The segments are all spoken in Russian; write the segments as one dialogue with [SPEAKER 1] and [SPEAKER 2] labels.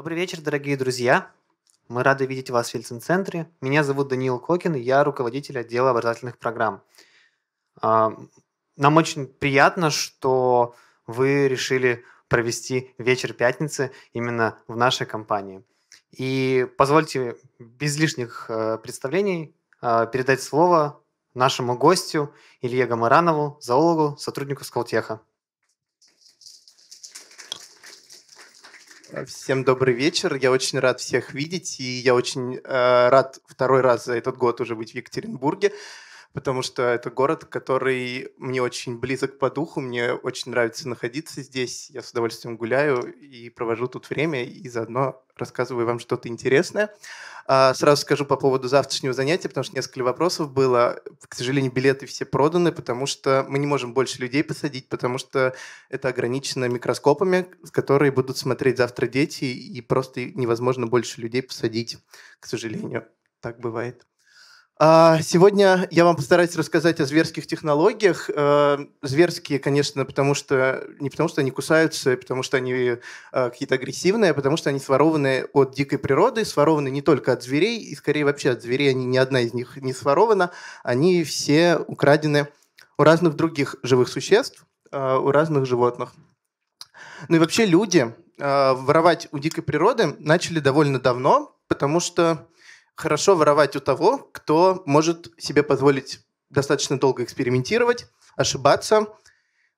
[SPEAKER 1] Добрый вечер, дорогие друзья. Мы рады видеть вас в Ельцин-центре. Меня зовут Даниил Кокин, я руководитель отдела образовательных программ. А, нам очень приятно, что вы решили провести вечер пятницы именно в нашей компании. И позвольте без лишних э, представлений э, передать слово нашему гостю Илье Гамаранову, зоологу, сотруднику Скалтеха.
[SPEAKER 2] Э, всем добрый вечер. Я очень рад всех видеть, и я очень э, рад второй раз за этот год уже быть в Екатеринбурге потому что это город, который мне очень близок по духу, мне очень нравится находиться здесь, я с удовольствием гуляю и провожу тут время, и заодно рассказываю вам что-то интересное. А, сразу скажу по поводу завтрашнего занятия, потому что несколько вопросов было. К сожалению, билеты все проданы, потому что мы не можем больше людей посадить, потому что это ограничено микроскопами, с которые будут смотреть завтра дети, и просто невозможно больше людей посадить, к сожалению. Так бывает. А, сегодня я вам постараюсь рассказать о зверских технологиях. Э, зверские, конечно, потому что не потому что они кусаются, потому что они э, какие-то агрессивные, а потому что они сворованы от дикой природы, сворованы не только от зверей, и скорее вообще от зверей они ни одна из них не сворована, они все украдены у разных других живых существ, э, у разных животных. Ну и вообще люди воровать у дикой природы начали довольно давно, потому что хорошо воровать у того, кто может себе позволить достаточно долго экспериментировать, ошибаться.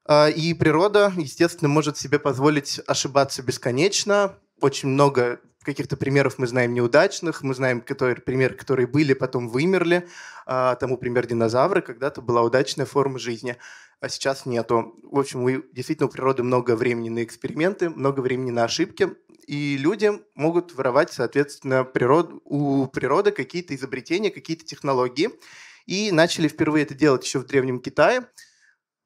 [SPEAKER 2] А, и природа, естественно, может себе позволить ошибаться бесконечно. Очень много каких-то примеров мы знаем неудачных, мы знаем которые, примеры, которые были, потом вымерли. А, тому пример динозавры, когда-то была удачная форма жизни а сейчас нету. В общем, у, действительно у природы много времени на эксперименты, много времени на ошибки, и люди могут воровать, соответственно, природ, у природы какие-то изобретения, какие-то технологии. И начали впервые это делать еще в Древнем Китае.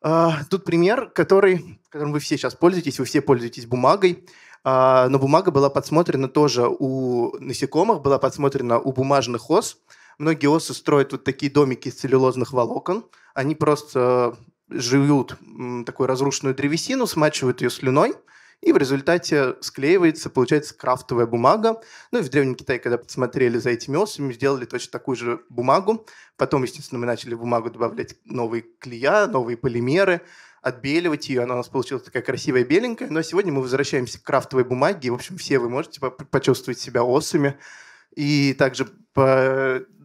[SPEAKER 2] А, тут пример, который, которым вы все сейчас пользуетесь, вы все пользуетесь бумагой, а, но бумага была подсмотрена тоже у насекомых, была подсмотрена у бумажных ос. Многие осы строят вот такие домики из целлюлозных волокон. Они просто живут такую разрушенную древесину, смачивают ее слюной, и в результате склеивается, получается, крафтовая бумага. Ну и в Древнем Китае, когда посмотрели за этими осами, сделали точно такую же бумагу. Потом, естественно, мы начали в бумагу добавлять новые клея, новые полимеры, отбеливать ее. Она у нас получилась такая красивая беленькая. Но ну а сегодня мы возвращаемся к крафтовой бумаге. И, в общем, все вы можете почувствовать себя осами. И также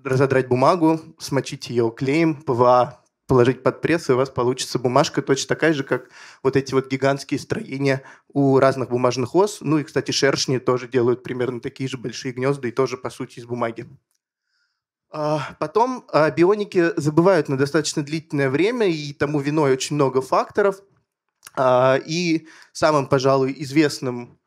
[SPEAKER 2] разодрать бумагу, смочить ее клеем, ПВА, положить под пресс, и у вас получится бумажка точно такая же, как вот эти вот гигантские строения у разных бумажных ос. Ну и, кстати, шершни тоже делают примерно такие же большие гнезда и тоже, по сути, из бумаги. А, потом а, бионики забывают на достаточно длительное время, и тому виной очень много факторов. А, и самым, пожалуй, известным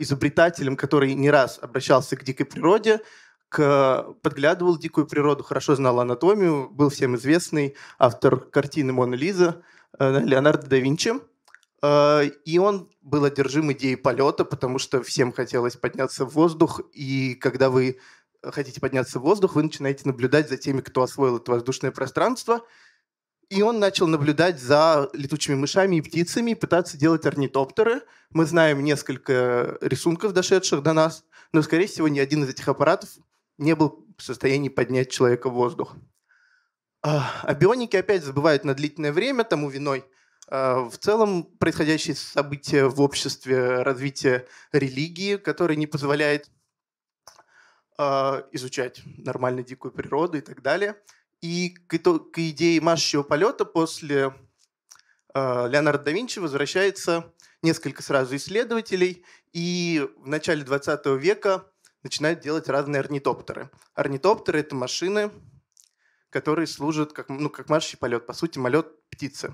[SPEAKER 2] изобретателем, который не раз обращался к дикой природе, к... подглядывал дикую природу, хорошо знал анатомию, был всем известный автор картины «Мона Лиза» э, Леонардо да Винчи. Э, и он был одержим идеей полета, потому что всем хотелось подняться в воздух, и когда вы хотите подняться в воздух, вы начинаете наблюдать за теми, кто освоил это воздушное пространство, и он начал наблюдать за летучими мышами и птицами, пытаться делать орнитоптеры. Мы знаем несколько рисунков, дошедших до нас, но, скорее всего, ни один из этих аппаратов не был в состоянии поднять человека в воздух. А, а бионики опять забывают на длительное время, тому виной а, в целом происходящие события в обществе, развитие религии, которая не позволяет а, изучать нормально дикую природу и так далее. И к, итог, к идее машущего полета после Леонардо да Винчи возвращается несколько сразу исследователей, и в начале 20 века начинают делать разные орнитоптеры. Орнитоптеры — это машины, которые служат как, ну, как марший полет, по сути, полет птицы.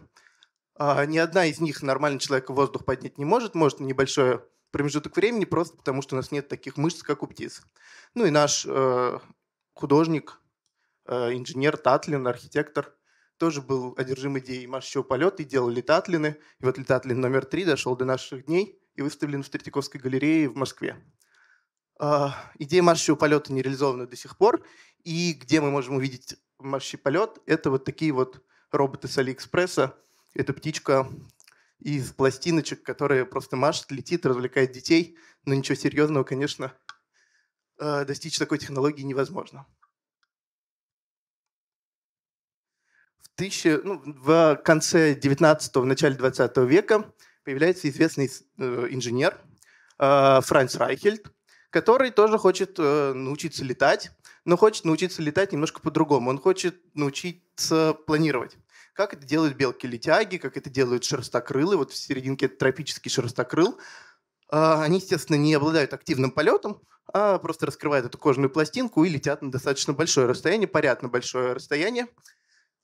[SPEAKER 2] А, ни одна из них нормальный человек в воздух поднять не может, может небольшой промежуток времени, просто потому что у нас нет таких мышц, как у птиц. Ну и наш э, художник, э, инженер Татлин, архитектор, тоже был одержим идеей маршевого полета и делал летатлины. И вот летатлин номер три дошел до наших дней и выставлен в Третьяковской галерее в Москве. А, идея маршевого полета не реализована до сих пор. И где мы можем увидеть маршевый полет, это вот такие вот роботы с Алиэкспресса. Это птичка из пластиночек, которая просто машет, летит, развлекает детей. Но ничего серьезного, конечно, а, достичь такой технологии невозможно. В, тысяче, ну, в конце 19-го, в начале 20 века появляется известный э, инженер а, Франц Райхельд, который тоже хочет э, научиться летать, но хочет научиться летать немножко по-другому. Он хочет научиться планировать. Как это делают белки-летяги, как это делают шерстокрылы. Вот в серединке это тропический шерстокрыл. Э, они, естественно, не обладают активным полетом, а просто раскрывают эту кожную пластинку и летят на достаточно большое расстояние, парят на большое расстояние.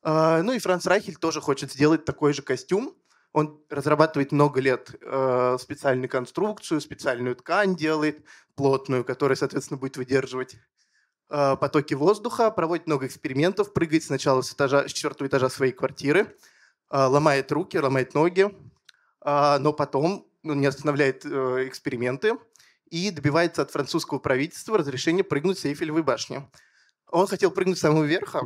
[SPEAKER 2] А, ну и Франц Райхель тоже хочет сделать такой же костюм, он разрабатывает много лет э, специальную конструкцию, специальную ткань делает, плотную, которая, соответственно, будет выдерживать э, потоки воздуха, проводит много экспериментов, прыгает сначала с, этажа, с четвертого этажа своей квартиры, э, ломает руки, ломает ноги, э, но потом он ну, не останавливает э, эксперименты и добивается от французского правительства разрешения прыгнуть с Эйфелевой башни. Он хотел прыгнуть с самого верха,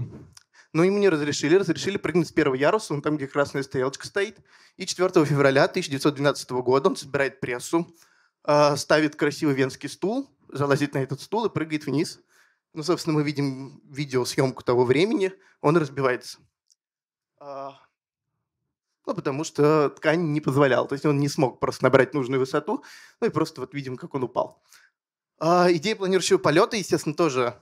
[SPEAKER 2] но ему не разрешили. Разрешили прыгнуть с первого яруса, он там, где красная стрелочка стоит. И 4 февраля 1912 года он собирает прессу, а, ставит красивый венский стул, залазит на этот стул и прыгает вниз. Ну, собственно, мы видим видеосъемку того времени, он разбивается. А, ну, потому что ткань не позволяла. То есть он не смог просто набрать нужную высоту. Ну и просто вот видим, как он упал. А идея планирующего полета, естественно, тоже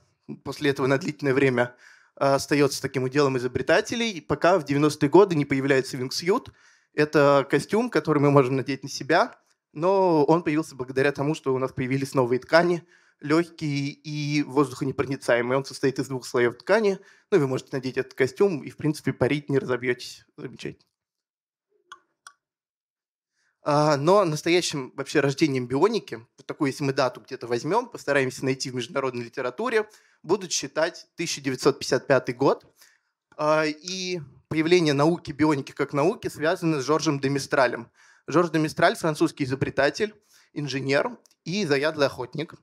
[SPEAKER 2] после этого на длительное время а, остается таким уделом изобретателей, пока в 90-е годы не появляется вингсьют. Это костюм, который мы можем надеть на себя, но он появился благодаря тому, что у нас появились новые ткани, легкие и воздухонепроницаемые. Он состоит из двух слоев ткани. Ну, вы можете надеть этот костюм и, в принципе, парить не разобьетесь. Замечательно. А, но настоящим вообще рождением бионики, вот такую, если мы дату где-то возьмем, постараемся найти в международной литературе, будут считать 1955 год. А, и появление науки бионики как науки связано с Жоржем Демистралем Жорж Демистраль французский изобретатель, инженер и заядлый охотник.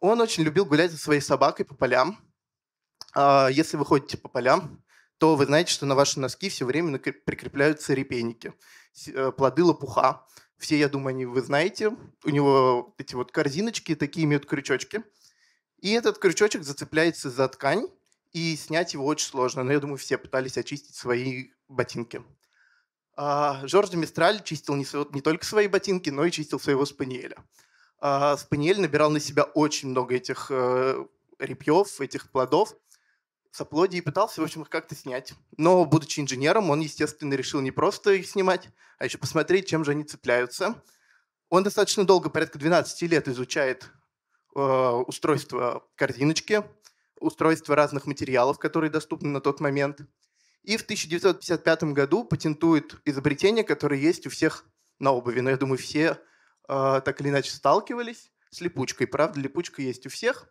[SPEAKER 2] Он очень любил гулять со своей собакой по полям. А, если вы ходите по полям, то вы знаете, что на ваши носки все время прикрепляются репейники. Э, плоды лопуха. Все, я думаю, они вы знаете. У него эти вот корзиночки такие имеют крючочки. И этот крючочек зацепляется за ткань, и снять его очень сложно. Но я думаю, все пытались очистить свои ботинки. А Жорж Мистраль чистил не, не только свои ботинки, но и чистил своего спаниеля. А спаниель набирал на себя очень много этих э, репьев, этих плодов с Аплоди и пытался, в общем, их как-то снять. Но, будучи инженером, он, естественно, решил не просто их снимать, а еще посмотреть, чем же они цепляются. Он достаточно долго, порядка 12 лет, изучает э, устройство корзиночки, устройство разных материалов, которые доступны на тот момент. И в 1955 году патентует изобретение, которое есть у всех на обуви. Но я думаю, все э, так или иначе сталкивались с липучкой. Правда, липучка есть у всех.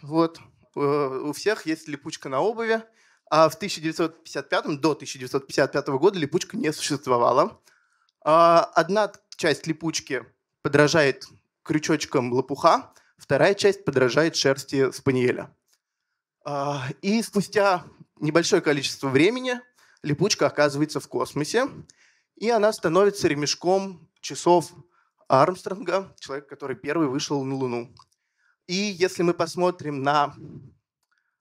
[SPEAKER 2] Вот. Э, у всех есть липучка на обуви, а в 1955, до 1955 года липучка не существовала. А, одна часть липучки подражает крючочкам лопуха, вторая часть подражает шерсти спаниеля. А, и спустя небольшое количество времени липучка оказывается в космосе, и она становится ремешком часов Армстронга, человека, который первый вышел на Луну. И если мы посмотрим на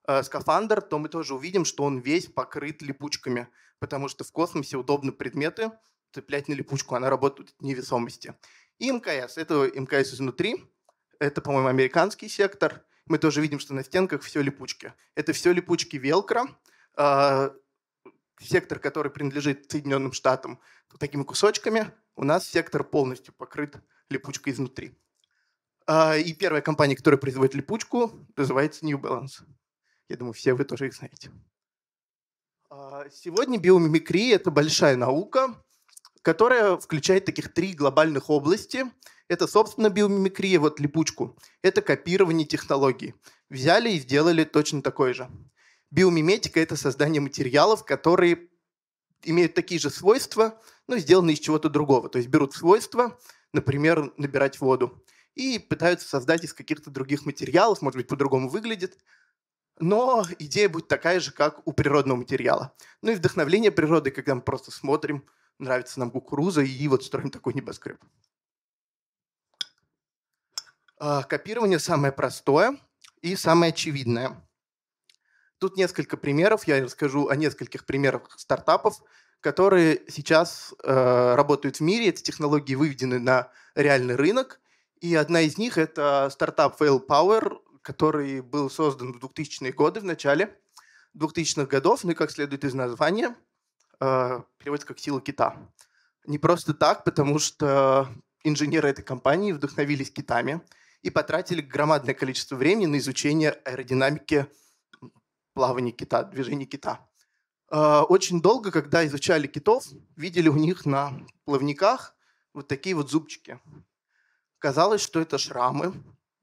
[SPEAKER 2] э, скафандр, то мы тоже увидим, что он весь покрыт липучками, потому что в космосе удобны предметы цеплять на липучку, она работает в невесомости. И МКС, это МКС изнутри, это, по-моему, американский сектор. Мы тоже видим, что на стенках все липучки. Это все липучки Велкро, э, сектор, который принадлежит Соединенным Штатам, такими кусочками. У нас сектор полностью покрыт липучкой изнутри. А, и первая компания, которая производит липучку, называется New Balance. Я думаю, все вы тоже их знаете. А, сегодня биомимикрия – это большая наука, которая включает таких три глобальных области. Это, собственно, биомимикрия, а вот липучку. Это копирование технологий. Взяли и сделали точно такое же. Биомиметика – это создание материалов, которые имеют такие же свойства, но сделаны из чего-то другого. То есть берут свойства, например, набирать воду и пытаются создать из каких-то других материалов, может быть, по-другому выглядит. Но идея будет такая же, как у природного материала. Ну и вдохновление природы, когда мы просто смотрим, нравится нам кукуруза, и вот строим такой небоскреб. А, копирование самое простое и самое очевидное. Тут несколько примеров, я расскажу о нескольких примерах стартапов, которые сейчас э, работают в мире. Эти технологии выведены на реальный рынок, и одна из них — это стартап Fail Power, который был создан в 2000-е годы, в начале 2000-х годов, ну и как следует из названия, э, переводится как «Сила кита». Не просто так, потому что инженеры этой компании вдохновились китами и потратили громадное количество времени на изучение аэродинамики плавания кита, движения кита. Э, очень долго, когда изучали китов, видели у них на плавниках вот такие вот зубчики – Казалось, что это шрамы,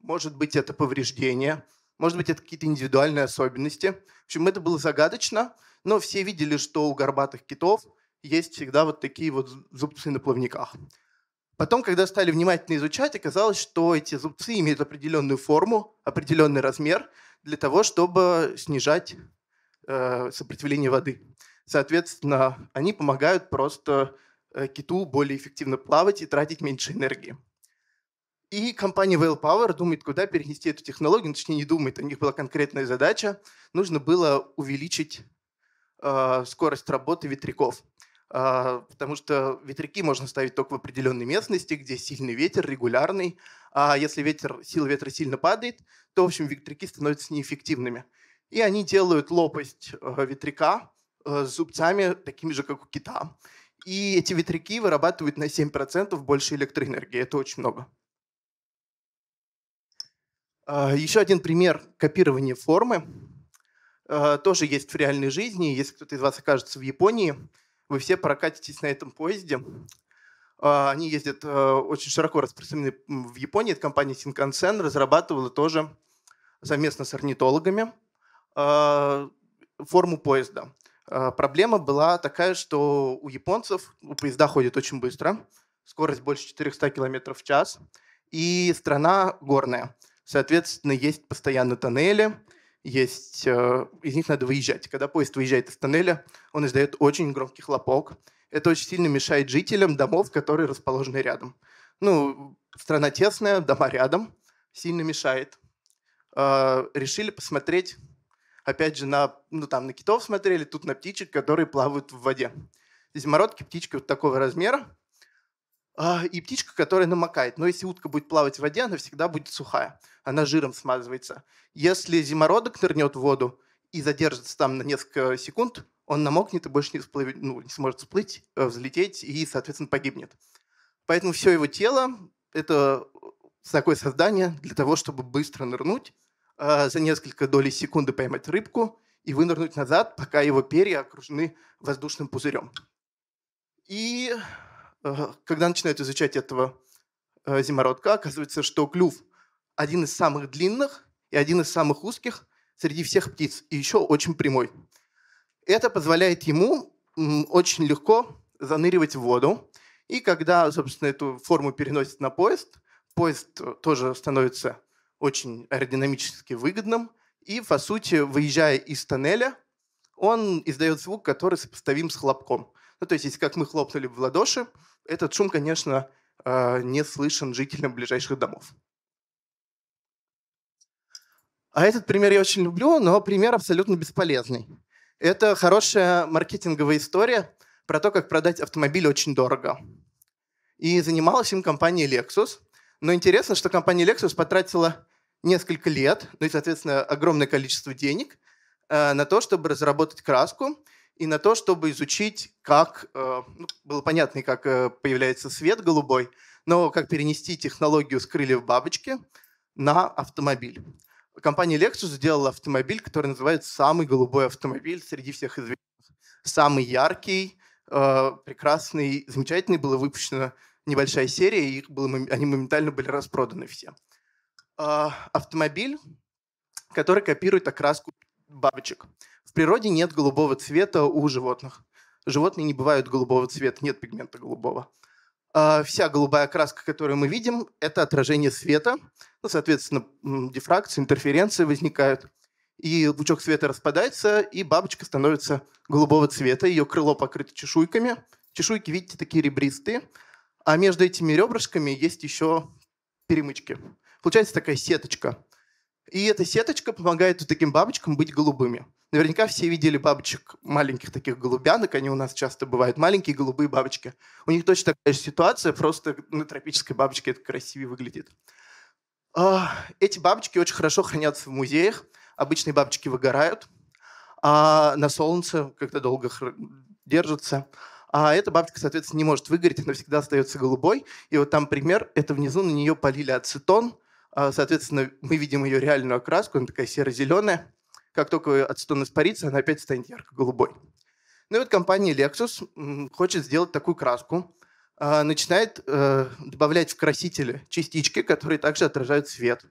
[SPEAKER 2] может быть, это повреждения, может быть, это какие-то индивидуальные особенности. В общем, это было загадочно, но все видели, что у горбатых китов есть всегда вот такие вот зубцы на плавниках. Потом, когда стали внимательно изучать, оказалось, что эти зубцы имеют определенную форму, определенный размер для того, чтобы снижать э, сопротивление воды. Соответственно, они помогают просто э, киту более эффективно плавать и тратить меньше энергии. И компания Whale Power думает, куда перенести эту технологию, ну, точнее не думает, у них была конкретная задача. Нужно было увеличить э, скорость работы ветряков, э, потому что ветряки можно ставить только в определенной местности, где сильный ветер, регулярный. А если ветер, сила ветра сильно падает, то, в общем, ветряки становятся неэффективными. И они делают лопасть э, ветряка э, с зубцами такими же, как у кита. И эти ветряки вырабатывают на 7% больше электроэнергии. Это очень много. А, Еще один пример копирования формы. А, тоже есть в реальной жизни. Если кто-то из вас окажется в Японии, вы все прокатитесь на этом поезде. А, они ездят очень широко распространены в Японии. Это компания Синкансен разрабатывала тоже совместно с орнитологами форму поезда. Проблема была такая, что у японцев у поезда ходят очень быстро, скорость больше 400 км в час, и страна горная – Соответственно, есть постоянно тоннели, есть, э, из них надо выезжать. Когда поезд выезжает из тоннеля, он издает очень громкий хлопок. Это очень сильно мешает жителям домов, которые расположены рядом. Ну, страна тесная, дома рядом, сильно мешает. Э, решили посмотреть, опять же, на, ну, там, на китов смотрели, тут на птичек, которые плавают в воде. Зимородки птички вот такого размера, а, и птичка, которая намокает. Но если утка будет плавать в воде, она всегда будет сухая. Она жиром смазывается. Если зимородок нырнет в воду и задержится там на несколько секунд, он намокнет и больше не, всплыв... ну, не сможет всплыть, э, взлететь и, соответственно, погибнет. Поэтому все его тело – это такое создание для того, чтобы быстро нырнуть, а, за несколько долей секунды поймать рыбку и вынырнуть назад, пока его перья окружены воздушным пузырем. И Э, когда начинают изучать этого э, зимородка, оказывается, что клюв один из самых длинных и один из самых узких среди всех птиц, и еще очень прямой. Это позволяет ему очень легко заныривать в воду, и когда, собственно, эту форму переносит на поезд, поезд э, тоже становится очень аэродинамически выгодным, и, по сути, выезжая из тоннеля, он издает звук, который сопоставим с хлопком. Ну, то есть, если как мы хлопнули в ладоши, этот шум, конечно, а, не слышен жителям ближайших домов. А этот пример я очень люблю, но пример абсолютно бесполезный. Это хорошая маркетинговая история про то, как продать автомобиль очень дорого. И занималась им компания Lexus. Но интересно, что компания Lexus потратила несколько лет, ну и, соответственно, огромное количество денег а, на то, чтобы разработать краску и на то, чтобы изучить, как... Э, ну, было понятно, как э, появляется свет голубой, но как перенести технологию с крыльев бабочки на автомобиль. Компания Lexus сделала автомобиль, который называется «Самый голубой автомобиль среди всех известных». Самый яркий, э, прекрасный, замечательный. Была выпущена небольшая серия, и их было, они моментально были распроданы все. А, автомобиль, который копирует окраску бабочек. В природе нет голубого цвета у животных. Животные не бывают голубого цвета, нет пигмента голубого. А, вся голубая краска, которую мы видим, это отражение света. Ну, соответственно, дифракции, интерференции возникают. И лучок света распадается, и бабочка становится голубого цвета. Ее крыло покрыто чешуйками. Чешуйки, видите, такие ребристые. А между этими ребрышками есть еще перемычки. Получается такая сеточка – и эта сеточка помогает вот таким бабочкам быть голубыми. Наверняка все видели бабочек маленьких таких голубянок, они у нас часто бывают, маленькие голубые бабочки. У них точно такая же ситуация, просто на тропической бабочке это красивее выглядит. А, эти бабочки очень хорошо хранятся в музеях, обычные бабочки выгорают, а на солнце как-то долго держатся. А эта бабочка, соответственно, не может выгореть, она всегда остается голубой. И вот там пример, это внизу на нее полили ацетон – а, соответственно, мы видим ее реальную окраску, она такая серо-зеленая. Как только ацетон испарится, она опять станет ярко-голубой. Ну и вот компания Lexus хочет сделать такую краску. А, начинает э, добавлять в красители частички, которые также отражают свет.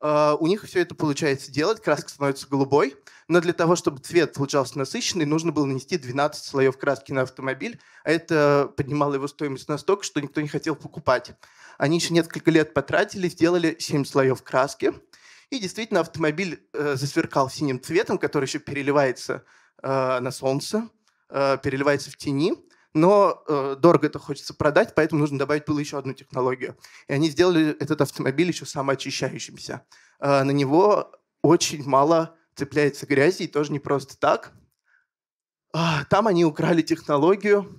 [SPEAKER 2] А, у них все это получается делать, краска становится голубой, но для того, чтобы цвет получался насыщенный, нужно было нанести 12 слоев краски на автомобиль, а это поднимало его стоимость настолько, что никто не хотел покупать. Они еще несколько лет потратили, сделали 7 слоев краски. И действительно автомобиль э, засверкал синим цветом, который еще переливается э, на солнце, э, переливается в тени. Но э, дорого это хочется продать, поэтому нужно добавить было еще одну технологию. И они сделали этот автомобиль еще самоочищающимся. Э, на него очень мало цепляется грязи, и тоже не просто так. А, там они украли технологию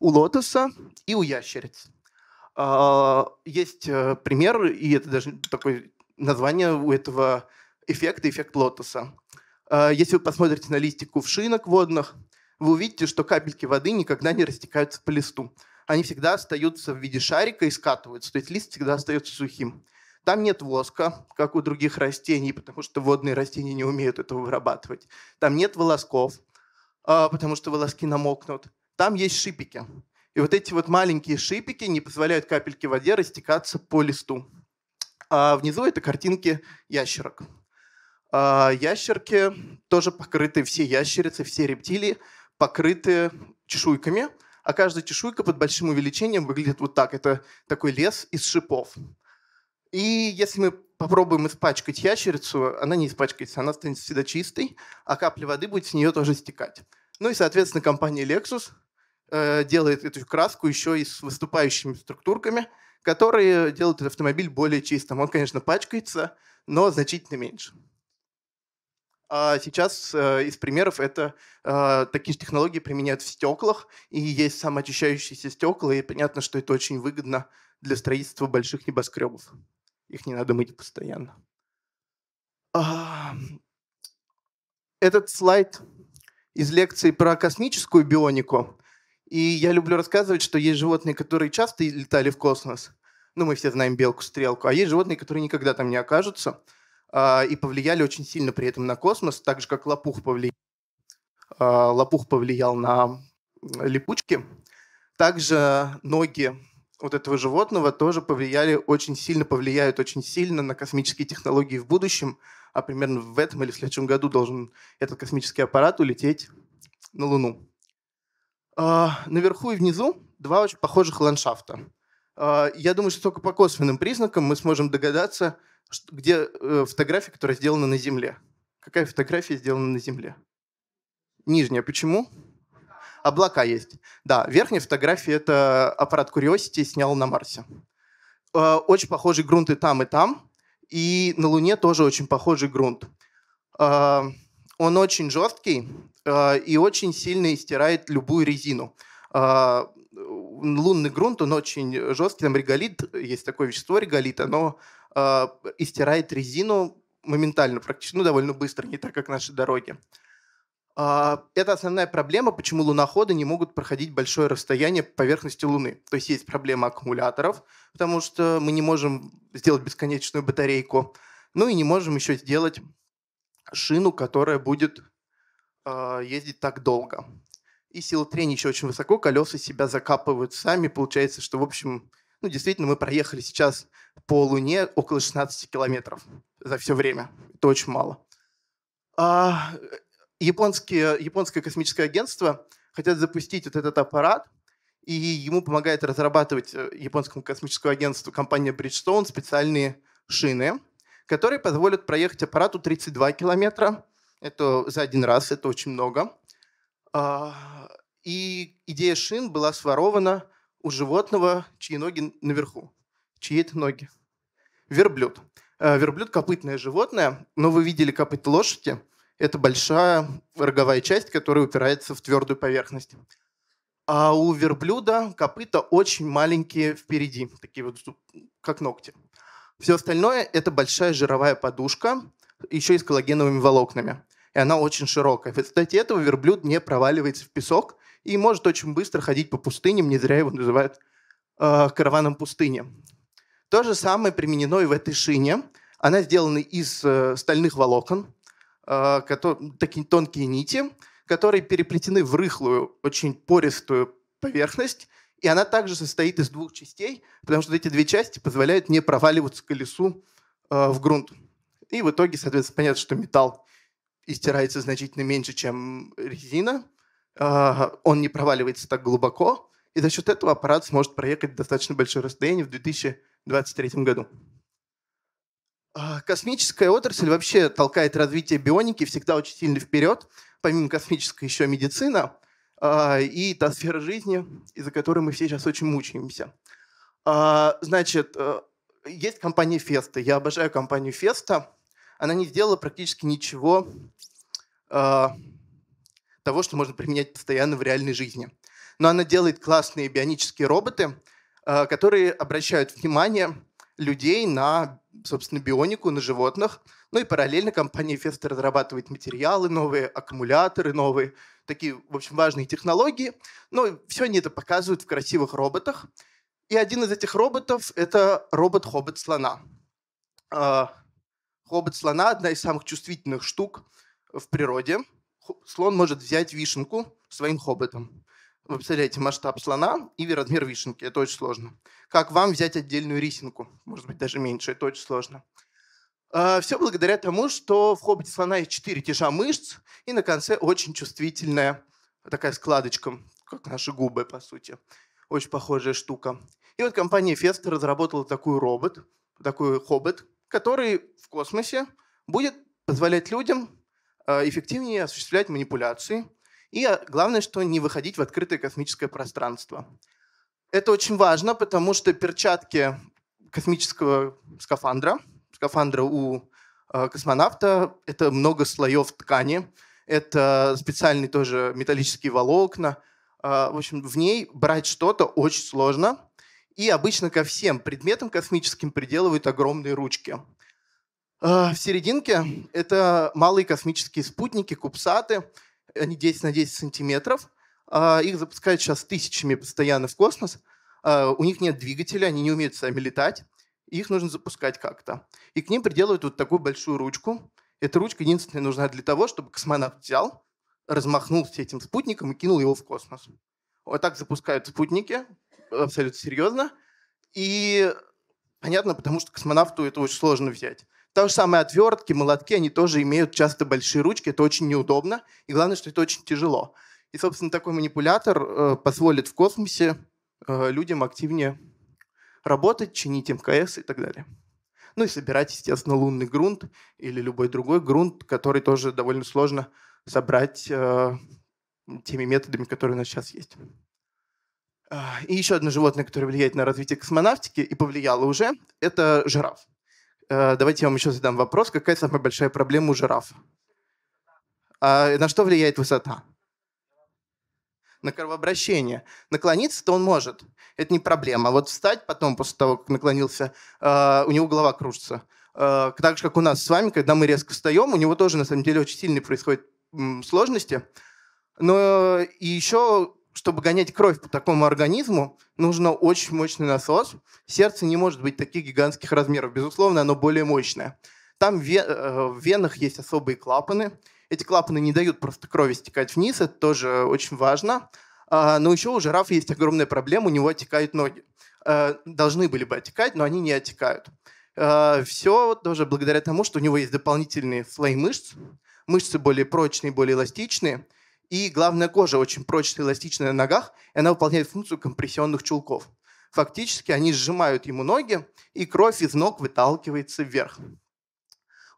[SPEAKER 2] у лотоса и у ящериц. А, есть э, пример, и это даже такое название у этого эффекта, эффект лотоса. А, если вы посмотрите на листик кувшинок водных, вы увидите, что капельки воды никогда не растекаются по листу. Они всегда остаются в виде шарика и скатываются, то есть лист всегда остается сухим. Там нет воска, как у других растений, потому что водные растения не умеют этого вырабатывать. Там нет волосков, а, потому что волоски намокнут. Там есть шипики. И вот эти вот маленькие шипики не позволяют капельке воде растекаться по листу. А внизу это картинки ящерок. А ящерки тоже покрыты, все ящерицы, все рептилии покрыты чешуйками, а каждая чешуйка под большим увеличением выглядит вот так. Это такой лес из шипов. И если мы попробуем испачкать ящерицу, она не испачкается, она станет всегда чистой, а капли воды будет с нее тоже стекать. Ну и, соответственно, компания Lexus – Э, делает эту краску еще и с выступающими структурками, которые делают этот автомобиль более чистым. Он, конечно, пачкается, но значительно меньше. А сейчас э, из примеров это э, такие же технологии применяют в стеклах, и есть самоочищающиеся стекла, и понятно, что это очень выгодно для строительства больших небоскребов. Их не надо мыть постоянно. А... Этот слайд из лекции про космическую бионику и я люблю рассказывать, что есть животные, которые часто летали в космос. Ну, мы все знаем белку, стрелку. А есть животные, которые никогда там не окажутся э, и повлияли очень сильно при этом на космос, так же, как лопух повлиял, э, а, лопух повлиял на липучки. Также ноги вот этого животного тоже повлияли очень сильно, повлияют очень сильно на космические технологии в будущем. А примерно в этом или в следующем году должен этот космический аппарат улететь на Луну. А, наверху и внизу два очень похожих ландшафта. А, я думаю, что только по косвенным признакам мы сможем догадаться, где э, фотография, которая сделана на Земле. Какая фотография сделана на Земле? Нижняя. Почему? Облака есть. Да, верхняя фотография – это аппарат Curiosity снял на Марсе. А, очень похожий грунт и там, и там. И на Луне тоже очень похожий грунт. Он очень жесткий э, и очень сильно стирает любую резину. Э, лунный грунт, он очень жесткий, там реголит, есть такое вещество реголит, оно э, истирает резину моментально, практически, ну, довольно быстро, не так, как наши дороги. Э, это основная проблема, почему луноходы не могут проходить большое расстояние по поверхности Луны. То есть есть проблема аккумуляторов, потому что мы не можем сделать бесконечную батарейку, ну и не можем еще сделать шину, которая будет э, ездить так долго. И сила трения еще очень высоко, колеса себя закапывают сами. Получается, что, в общем, ну, действительно, мы проехали сейчас по Луне около 16 километров за все время. Это очень мало. А, японские, японское космическое агентство хотят запустить вот этот аппарат, и ему помогает разрабатывать э, японскому космическому агентству компания Bridgestone специальные шины, которые позволят проехать аппарату 32 километра. Это за один раз, это очень много. А, и идея шин была сворована у животного, чьи ноги наверху. Чьи это ноги? Верблюд. А, верблюд – копытное животное, но вы видели копыта лошади. Это большая роговая часть, которая упирается в твердую поверхность. А у верблюда копыта очень маленькие впереди, такие вот как ногти. Все остальное — это большая жировая подушка, еще и с коллагеновыми волокнами. И она очень широкая. В результате этого верблюд не проваливается в песок и может очень быстро ходить по пустыням, не зря его называют э, караваном пустыни. То же самое применено и в этой шине. Она сделана из э, стальных волокон, э, которые, такие тонкие нити, которые переплетены в рыхлую, очень пористую поверхность, и она также состоит из двух частей, потому что эти две части позволяют не проваливаться колесу э, в грунт. И в итоге, соответственно, понятно, что металл истирается значительно меньше, чем резина. Э, он не проваливается так глубоко. И за счет этого аппарат сможет проехать достаточно большое расстояние в 2023 году. Э, космическая отрасль вообще толкает развитие бионики всегда очень сильно вперед. Помимо космической еще медицина – а, и та сфера жизни, из-за которой мы все сейчас очень мучаемся. А, значит, э, есть компания Феста. Я обожаю компанию Феста. Она не сделала практически ничего а, того, что можно применять постоянно в реальной жизни. Но она делает классные бионические роботы, которые обращают внимание людей на, собственно, бионику, на животных. Ну и параллельно компания Феста разрабатывает материалы новые, аккумуляторы новые – такие, в общем, важные технологии. Но ну, все они это показывают в красивых роботах. И один из этих роботов — это робот-хобот слона. А, Хобот слона — одна из самых чувствительных штук в природе. Слон может взять вишенку своим хоботом. Вы представляете масштаб слона и размер вишенки. Это очень сложно. Как вам взять отдельную рисинку? Может быть, даже меньше. Это очень сложно. А, Все благодаря тому, что в «Хоббите слона» есть четыре тяжа мышц, и на конце очень чувствительная такая складочка, как наши губы, по сути. Очень похожая штука. И вот компания Феста разработала такой робот, такой хоббит, который в космосе будет позволять людям а, эффективнее осуществлять манипуляции. И а, главное, что не выходить в открытое космическое пространство. Это очень важно, потому что перчатки космического скафандра – скафандра у э, космонавта. Это много слоев ткани, это специальные тоже металлические волокна. Э, в общем, в ней брать что-то очень сложно. И обычно ко всем предметам космическим приделывают огромные ручки. Э, в серединке это малые космические спутники, кубсаты. Они 10 на 10 сантиметров. Их запускают сейчас тысячами постоянно в космос. У них нет двигателя, они не умеют сами летать их нужно запускать как-то. И к ним приделывают вот такую большую ручку. Эта ручка единственная нужна для того, чтобы космонавт взял, размахнулся этим спутником и кинул его в космос. Вот так запускают спутники, абсолютно серьезно. И понятно, потому что космонавту это очень сложно взять. То же самое отвертки, молотки, они тоже имеют часто большие ручки, это очень неудобно. И главное, что это очень тяжело. И, собственно, такой манипулятор э, позволит в космосе э, людям активнее работать, чинить МКС и так далее. Ну и собирать, естественно, лунный грунт или любой другой грунт, который тоже довольно сложно собрать э, теми методами, которые у нас сейчас есть. Э, и еще одно животное, которое влияет на развитие космонавтики и повлияло уже, это жираф. Э, давайте я вам еще задам вопрос, какая самая большая проблема у жирафа? А на что влияет высота? на кровообращение. Наклониться-то он может, это не проблема. А вот встать потом, после того, как наклонился, э, у него голова кружится. Э, так же, как у нас с вами, когда мы резко встаем, у него тоже, на самом деле, очень сильные происходят сложности. Но и еще чтобы гонять кровь по такому организму, нужно очень мощный насос. Сердце не может быть таких гигантских размеров. Безусловно, оно более мощное. Там э, в венах есть особые клапаны, эти клапаны не дают просто крови стекать вниз, это тоже очень важно. А, но еще у жирафа есть огромная проблема, у него отекают ноги. А, должны были бы отекать, но они не отекают. А, Все тоже благодаря тому, что у него есть дополнительные слои мышц. Мышцы более прочные, более эластичные. И главная кожа очень прочная, эластичная на ногах, и она выполняет функцию компрессионных чулков. Фактически они сжимают ему ноги, и кровь из ног выталкивается вверх.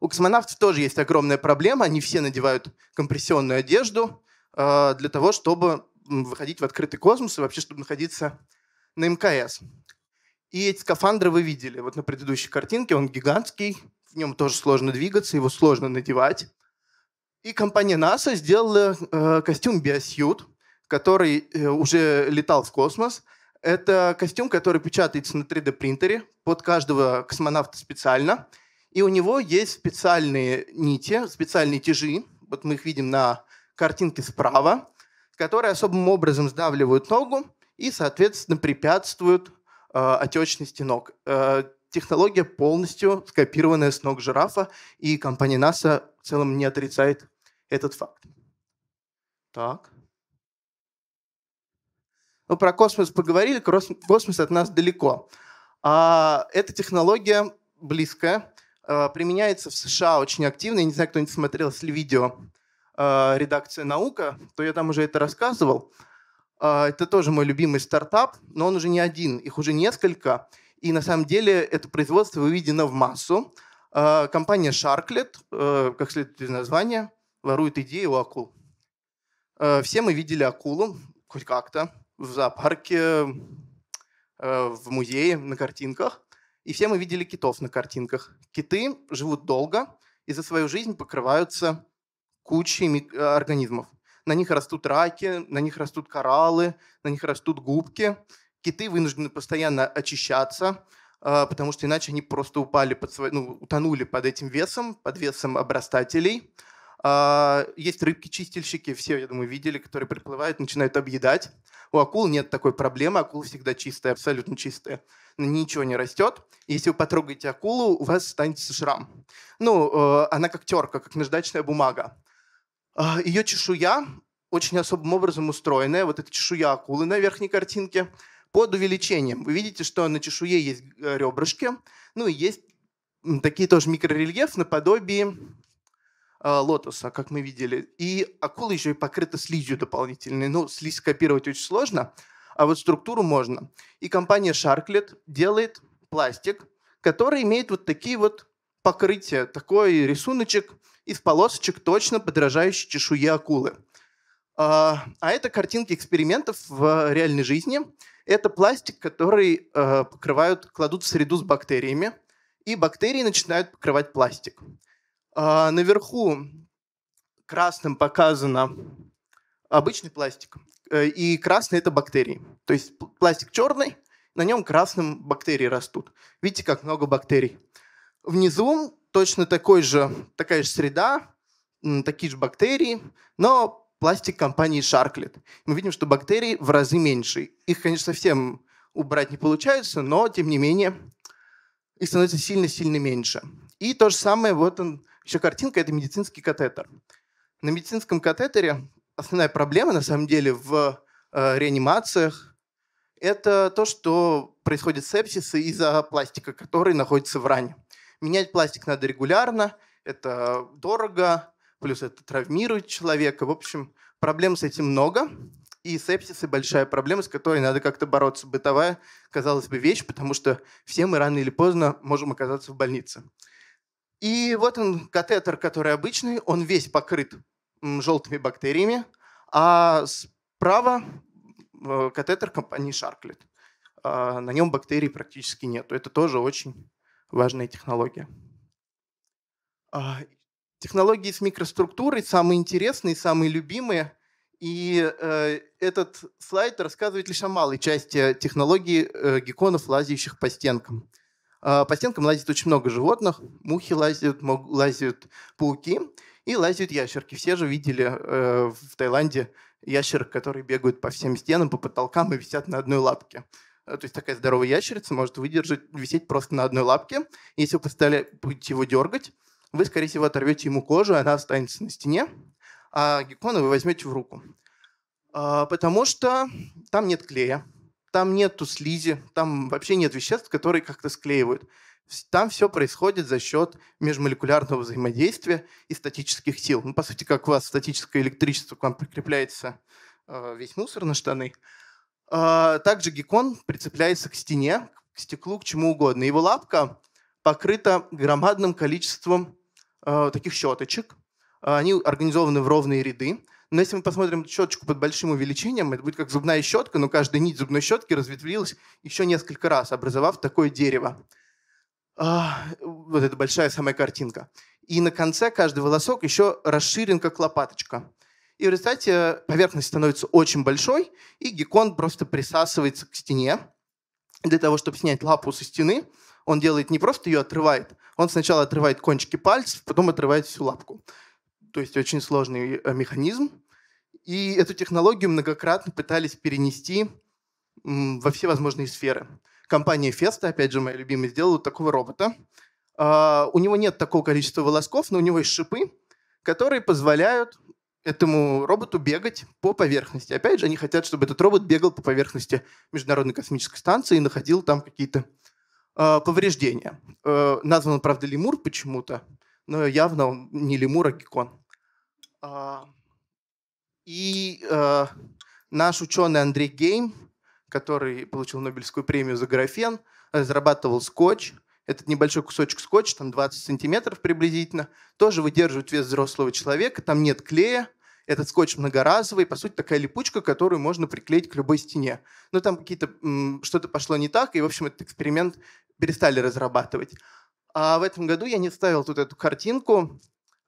[SPEAKER 2] У космонавтов тоже есть огромная проблема. Они все надевают компрессионную одежду э, для того, чтобы выходить в открытый космос и вообще, чтобы находиться на МКС. И эти скафандры вы видели. Вот на предыдущей картинке он гигантский, в нем тоже сложно двигаться, его сложно надевать. И компания NASA сделала э, костюм Биосьют, который э, уже летал в космос. Это костюм, который печатается на 3D-принтере под каждого космонавта специально. И у него есть специальные нити, специальные тяжи, вот мы их видим на картинке справа, которые особым образом сдавливают ногу и, соответственно, препятствуют э, отечности ног. Э, технология полностью скопированная с ног жирафа, и компания NASA в целом не отрицает этот факт. Так. Ну, про космос поговорили, космос от нас далеко. А эта технология близкая. Э, применяется в США очень активно. Я не знаю, кто-нибудь смотрел, если видео э, редакция «Наука», то я там уже это рассказывал. Э, это тоже мой любимый стартап, но он уже не один, их уже несколько. И на самом деле это производство выведено в массу. Компания Sharklet, как следует из названия, ворует идеи у акул. Все мы видели акулу хоть как-то в зоопарке, в музее, на картинках. И все мы видели китов на картинках. Киты живут долго и за свою жизнь покрываются кучей э, организмов. На них растут раки, на них растут кораллы, на них растут губки. Киты вынуждены постоянно очищаться, э, потому что иначе они просто упали под свой, ну, утонули под этим весом, под весом обрастателей. А, есть рыбки-чистильщики, все, я думаю, видели, которые приплывают, начинают объедать. У акул нет такой проблемы, акулы всегда чистые, абсолютно чистые. Ничего не растет. Если вы потрогаете акулу, у вас останется шрам. Ну, э, она как терка, как наждачная бумага. А, Ее чешуя очень особым образом устроенная, вот эта чешуя акулы на верхней картинке, под увеличением. Вы видите, что на чешуе есть э, ребрышки, ну и есть такие тоже микрорельеф наподобие а, лотоса, как мы видели. И акулы еще и покрыта слизью дополнительной. Ну, слизь копировать очень сложно, а вот структуру можно. И компания Sharklet делает пластик, который имеет вот такие вот покрытия, такой рисуночек из полосочек, точно подражающий чешуе акулы. А, а это картинки экспериментов в реальной жизни. Это пластик, который а, покрывают, кладут в среду с бактериями, и бактерии начинают покрывать пластик. А, наверху красным показано обычный пластик, э, и красный это бактерии. То есть пластик черный, на нем красным бактерии растут. Видите, как много бактерий. Внизу точно такой же, такая же среда, такие же бактерии, но пластик компании Шарклет. Мы видим, что бактерии в разы меньше. Их, конечно, совсем убрать не получается, но, тем не менее, их становится сильно-сильно меньше. И то же самое вот он еще картинка – это медицинский катетер. На медицинском катетере основная проблема, на самом деле, в э, реанимациях – это то, что происходит сепсис из-за пластика, который находится в ране. Менять пластик надо регулярно, это дорого, плюс это травмирует человека. В общем, проблем с этим много. И сепсис – и большая проблема, с которой надо как-то бороться. Бытовая, казалось бы, вещь, потому что все мы рано или поздно можем оказаться в больнице. И вот он, катетер, который обычный, он весь покрыт желтыми бактериями, а справа э, катетер компании Sharklet. А, на нем бактерий практически нет. Это тоже очень важная технология. А, технологии с микроструктурой самые интересные, самые любимые. И э, этот слайд рассказывает лишь о малой части технологий э, гекконов, лазящих по стенкам. А, по стенкам лазит очень много животных. Мухи лазят, лазят пауки и лазят ящерки. Все же видели э, в Таиланде ящерок, которые бегают по всем стенам, по потолкам и висят на одной лапке. Э, то есть такая здоровая ящерица может выдержать, висеть просто на одной лапке. Если вы стали будете его дергать, вы, скорее всего, оторвете ему кожу, и она останется на стене, а геккона вы возьмете в руку. А, потому что там нет клея, там нету слизи, там вообще нет веществ, которые как-то склеивают. Там все происходит за счет межмолекулярного взаимодействия и статических сил. Ну, по сути, как у вас статическое электричество, к вам прикрепляется э, весь мусор на штаны. Э, также геккон прицепляется к стене, к стеклу, к чему угодно. Его лапка покрыта громадным количеством э, таких щеточек. Они организованы в ровные ряды. Но если мы посмотрим щеточку под большим увеличением, это будет как зубная щетка, но каждая нить зубной щетки разветвлилась еще несколько раз, образовав такое дерево. А, вот эта большая самая картинка. И на конце каждый волосок еще расширен, как лопаточка. И в результате поверхность становится очень большой, и гекон просто присасывается к стене. Для того, чтобы снять лапу со стены, он делает не просто ее отрывает, он сначала отрывает кончики пальцев, потом отрывает всю лапку то есть очень сложный э, механизм. И эту технологию многократно пытались перенести во все возможные сферы. Компания Феста, опять же, моя любимая, сделала такого робота. А, у него нет такого количества волосков, но у него есть шипы, которые позволяют этому роботу бегать по поверхности. Опять же, они хотят, чтобы этот робот бегал по поверхности Международной космической станции и находил там какие-то э, повреждения. Э, назван он, правда, лемур почему-то, но явно он не лемур, а геккон. А, и э, наш ученый Андрей Гейм, который получил Нобелевскую премию за графен, разрабатывал скотч. Этот небольшой кусочек скотча, там 20 сантиметров приблизительно, тоже выдерживает вес взрослого человека, там нет клея, этот скотч многоразовый, по сути, такая липучка, которую можно приклеить к любой стене. Но там какие-то что-то пошло не так, и, в общем, этот эксперимент перестали разрабатывать. А в этом году я не ставил тут эту картинку.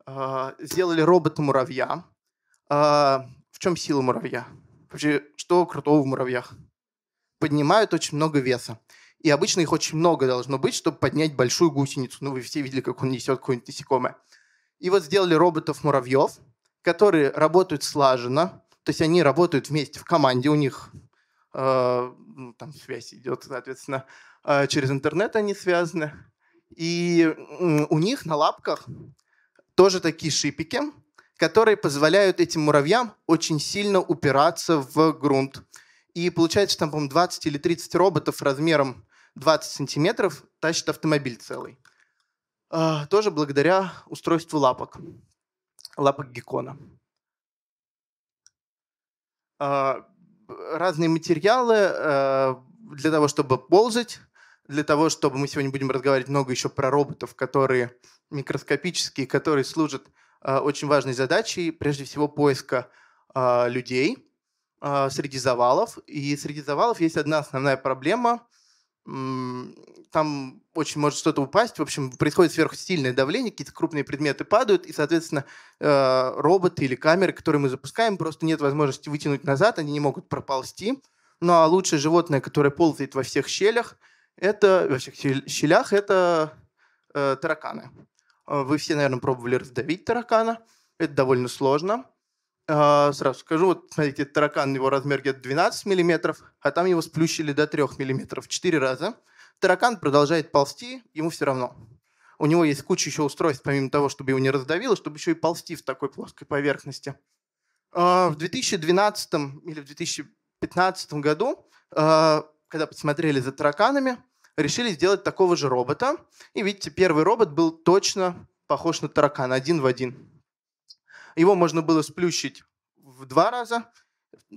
[SPEAKER 2] А, сделали робота-муравья. А, в чем сила муравья? Вообще, что крутого в муравьях? Поднимают очень много веса. И обычно их очень много должно быть, чтобы поднять большую гусеницу. Ну, вы все видели, как он несет какое-нибудь насекомое. И вот сделали роботов-муравьев, которые работают слаженно. То есть они работают вместе в команде, у них э, ну, там связь идет, соответственно, э, через интернет они связаны. И у них на лапках тоже такие шипики, которые позволяют этим муравьям очень сильно упираться в грунт. И получается, там, по-моему, 20 или 30 роботов размером 20 сантиметров тащит автомобиль целый. А, тоже благодаря устройству лапок, лапок геккона. А, разные материалы э, для того, чтобы ползать, для того, чтобы мы сегодня будем разговаривать много еще про роботов, которые микроскопические, которые служат э, очень важной задачей, прежде всего, поиска э, людей э, среди завалов. И среди завалов есть одна основная проблема. Там очень может что-то упасть. В общем, происходит сверхсильное давление, какие-то крупные предметы падают, и, соответственно, э, роботы или камеры, которые мы запускаем, просто нет возможности вытянуть назад, они не могут проползти. Ну а лучшее животное, которое ползает во всех щелях – это, во всех щелях это э, тараканы. А, вы все, наверное, пробовали раздавить таракана. Это довольно сложно. Э, сразу скажу, вот смотрите, таракан, его размер где-то 12 миллиметров, а там его сплющили до 3 миллиметров 4 раза. Таракан продолжает ползти, ему все равно. У него есть куча еще устройств, помимо того, чтобы его не раздавило, чтобы еще и ползти в такой плоской поверхности. Э, в 2012 или в 2015 году когда посмотрели за тараканами, решили сделать такого же робота. И видите, первый робот был точно похож на таракана, один в один. Его можно было сплющить в два раза,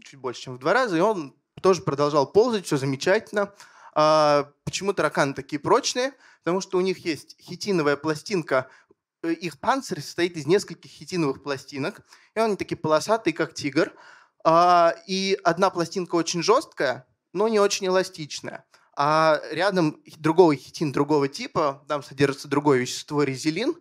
[SPEAKER 2] чуть больше, чем в два раза, и он тоже продолжал ползать, все замечательно. А почему тараканы такие прочные? Потому что у них есть хитиновая пластинка, их панцирь состоит из нескольких хитиновых пластинок, и они такие полосатые, как тигр. А, и одна пластинка очень жесткая, но не очень эластичная. А рядом другого хитин другого типа, там содержится другое вещество резилин,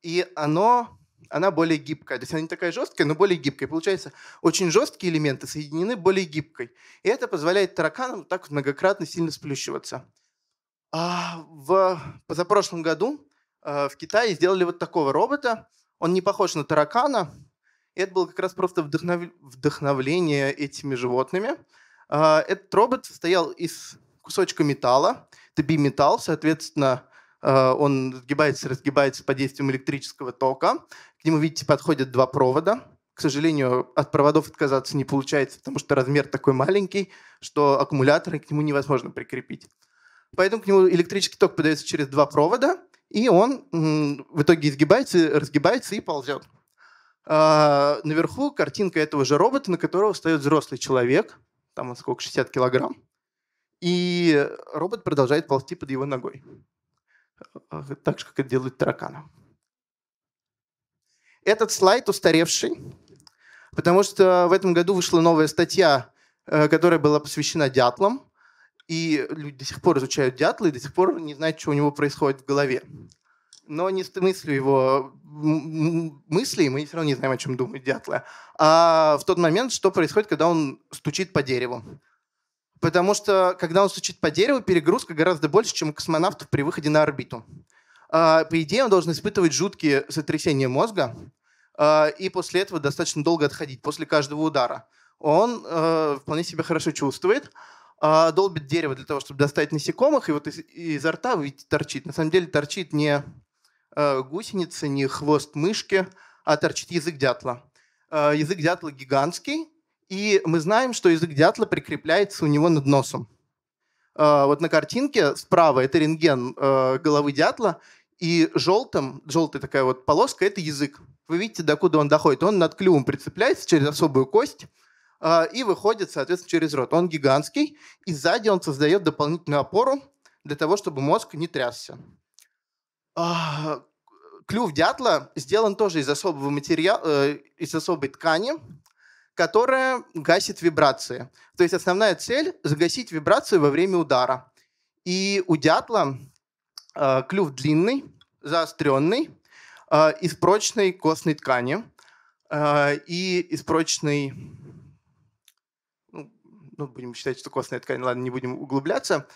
[SPEAKER 2] и оно, она более гибкая. То есть она не такая жесткая, но более гибкая. Получается, очень жесткие элементы соединены более гибкой. И это позволяет тараканам так многократно сильно сплющиваться. А в позапрошлом году э, в Китае сделали вот такого робота. Он не похож на таракана. И это было как раз просто вдохнов... вдохновление этими животными – а, этот робот состоял из кусочка металла, это биметалл, соответственно, а, он сгибается, разгибается под действием электрического тока. К нему, видите, подходят два провода. К сожалению, от проводов отказаться не получается, потому что размер такой маленький, что аккумуляторы к нему невозможно прикрепить. Поэтому к нему электрический ток подается через два провода, и он в итоге изгибается, разгибается и ползет. А, наверху картинка этого же робота, на которого встает взрослый человек – там он сколько, 60 килограмм, и робот продолжает ползти под его ногой, э, так же, как это делают тараканы. Этот слайд устаревший, потому что в этом году вышла новая статья, э, которая была посвящена дятлам, и люди до сих пор изучают дятла и до сих пор не знают, что у него происходит в голове но не с мыслью его мысли, мы все равно не знаем, о чем думает Дятла, а в тот момент, что происходит, когда он стучит по дереву. Потому что, когда он стучит по дереву, перегрузка гораздо больше, чем у космонавтов при выходе на орбиту. А, по идее, он должен испытывать жуткие сотрясения мозга а, и после этого достаточно долго отходить, после каждого удара. Он э, вполне себя хорошо чувствует, а, долбит дерево для того, чтобы достать насекомых, и вот изо рта торчит. На самом деле торчит не Э, гусеницы, не хвост мышки, а торчит язык дятла. Э, язык дятла гигантский, и мы знаем, что язык дятла прикрепляется у него над носом. Э, вот на картинке справа это рентген головы дятла, и желтым, желтая такая вот полоска, это язык. Вы видите, докуда он доходит. Он над клювом прицепляется через особую кость и выходит, соответственно, через рот. Он гигантский, и сзади он создает дополнительную опору для того, чтобы мозг не трясся. А, клюв дятла сделан тоже из особого материала, э, из особой ткани, которая гасит вибрации. То есть основная цель – загасить вибрацию во время удара. И у дятла а, клюв длинный, заостренный, а, из прочной костной ткани и из прочной… Ну, ну, будем считать, что костная ткань, ладно, не будем углубляться.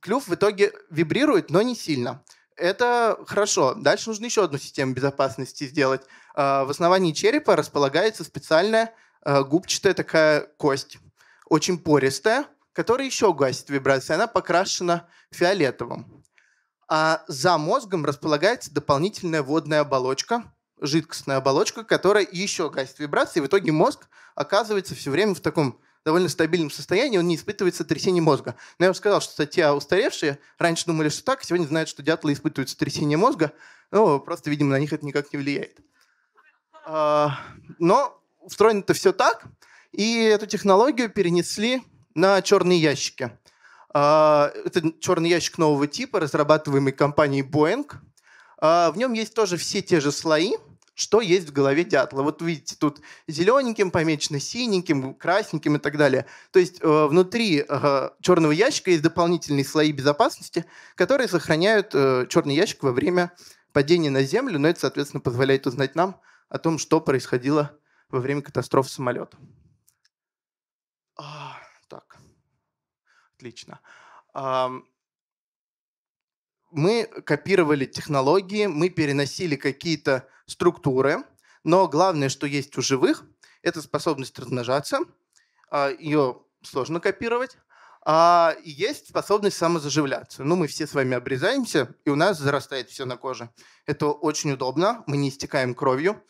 [SPEAKER 2] клюв в итоге вибрирует, но не сильно. Это хорошо. Дальше нужно еще одну систему безопасности сделать. А, в основании черепа располагается специальная а, губчатая такая кость, очень пористая, которая еще гасит вибрации. Она покрашена фиолетовым. А за мозгом располагается дополнительная водная оболочка, жидкостная оболочка, которая еще гасит вибрации. И в итоге мозг оказывается все время в таком довольно стабильном состоянии, он не испытывает сотрясение мозга. Но я уже сказал, что статья устаревшая. Раньше думали, что так, а сегодня знают, что дятлы испытывают сотрясение мозга. но просто, видимо, на них это никак не влияет. А, но устроено это все так, и эту технологию перенесли на черные ящики. А, это черный ящик нового типа, разрабатываемый компанией Boeing. В нем есть тоже все те же слои – что есть в голове дятла. Вот видите, тут зелененьким помечено, синеньким, красненьким и так далее. То есть э, внутри э, черного ящика есть дополнительные слои безопасности, которые сохраняют э, черный ящик во время падения на землю, но это, соответственно, позволяет узнать нам о том, что происходило во время катастроф самолета. А, так, отлично. А, мы копировали технологии, мы переносили какие-то структуры, но главное, что есть у живых, это способность размножаться, а, ее сложно копировать, а есть способность самозаживляться. Ну, мы все с вами обрезаемся, и у нас зарастает все на коже. Это очень удобно, мы не истекаем кровью.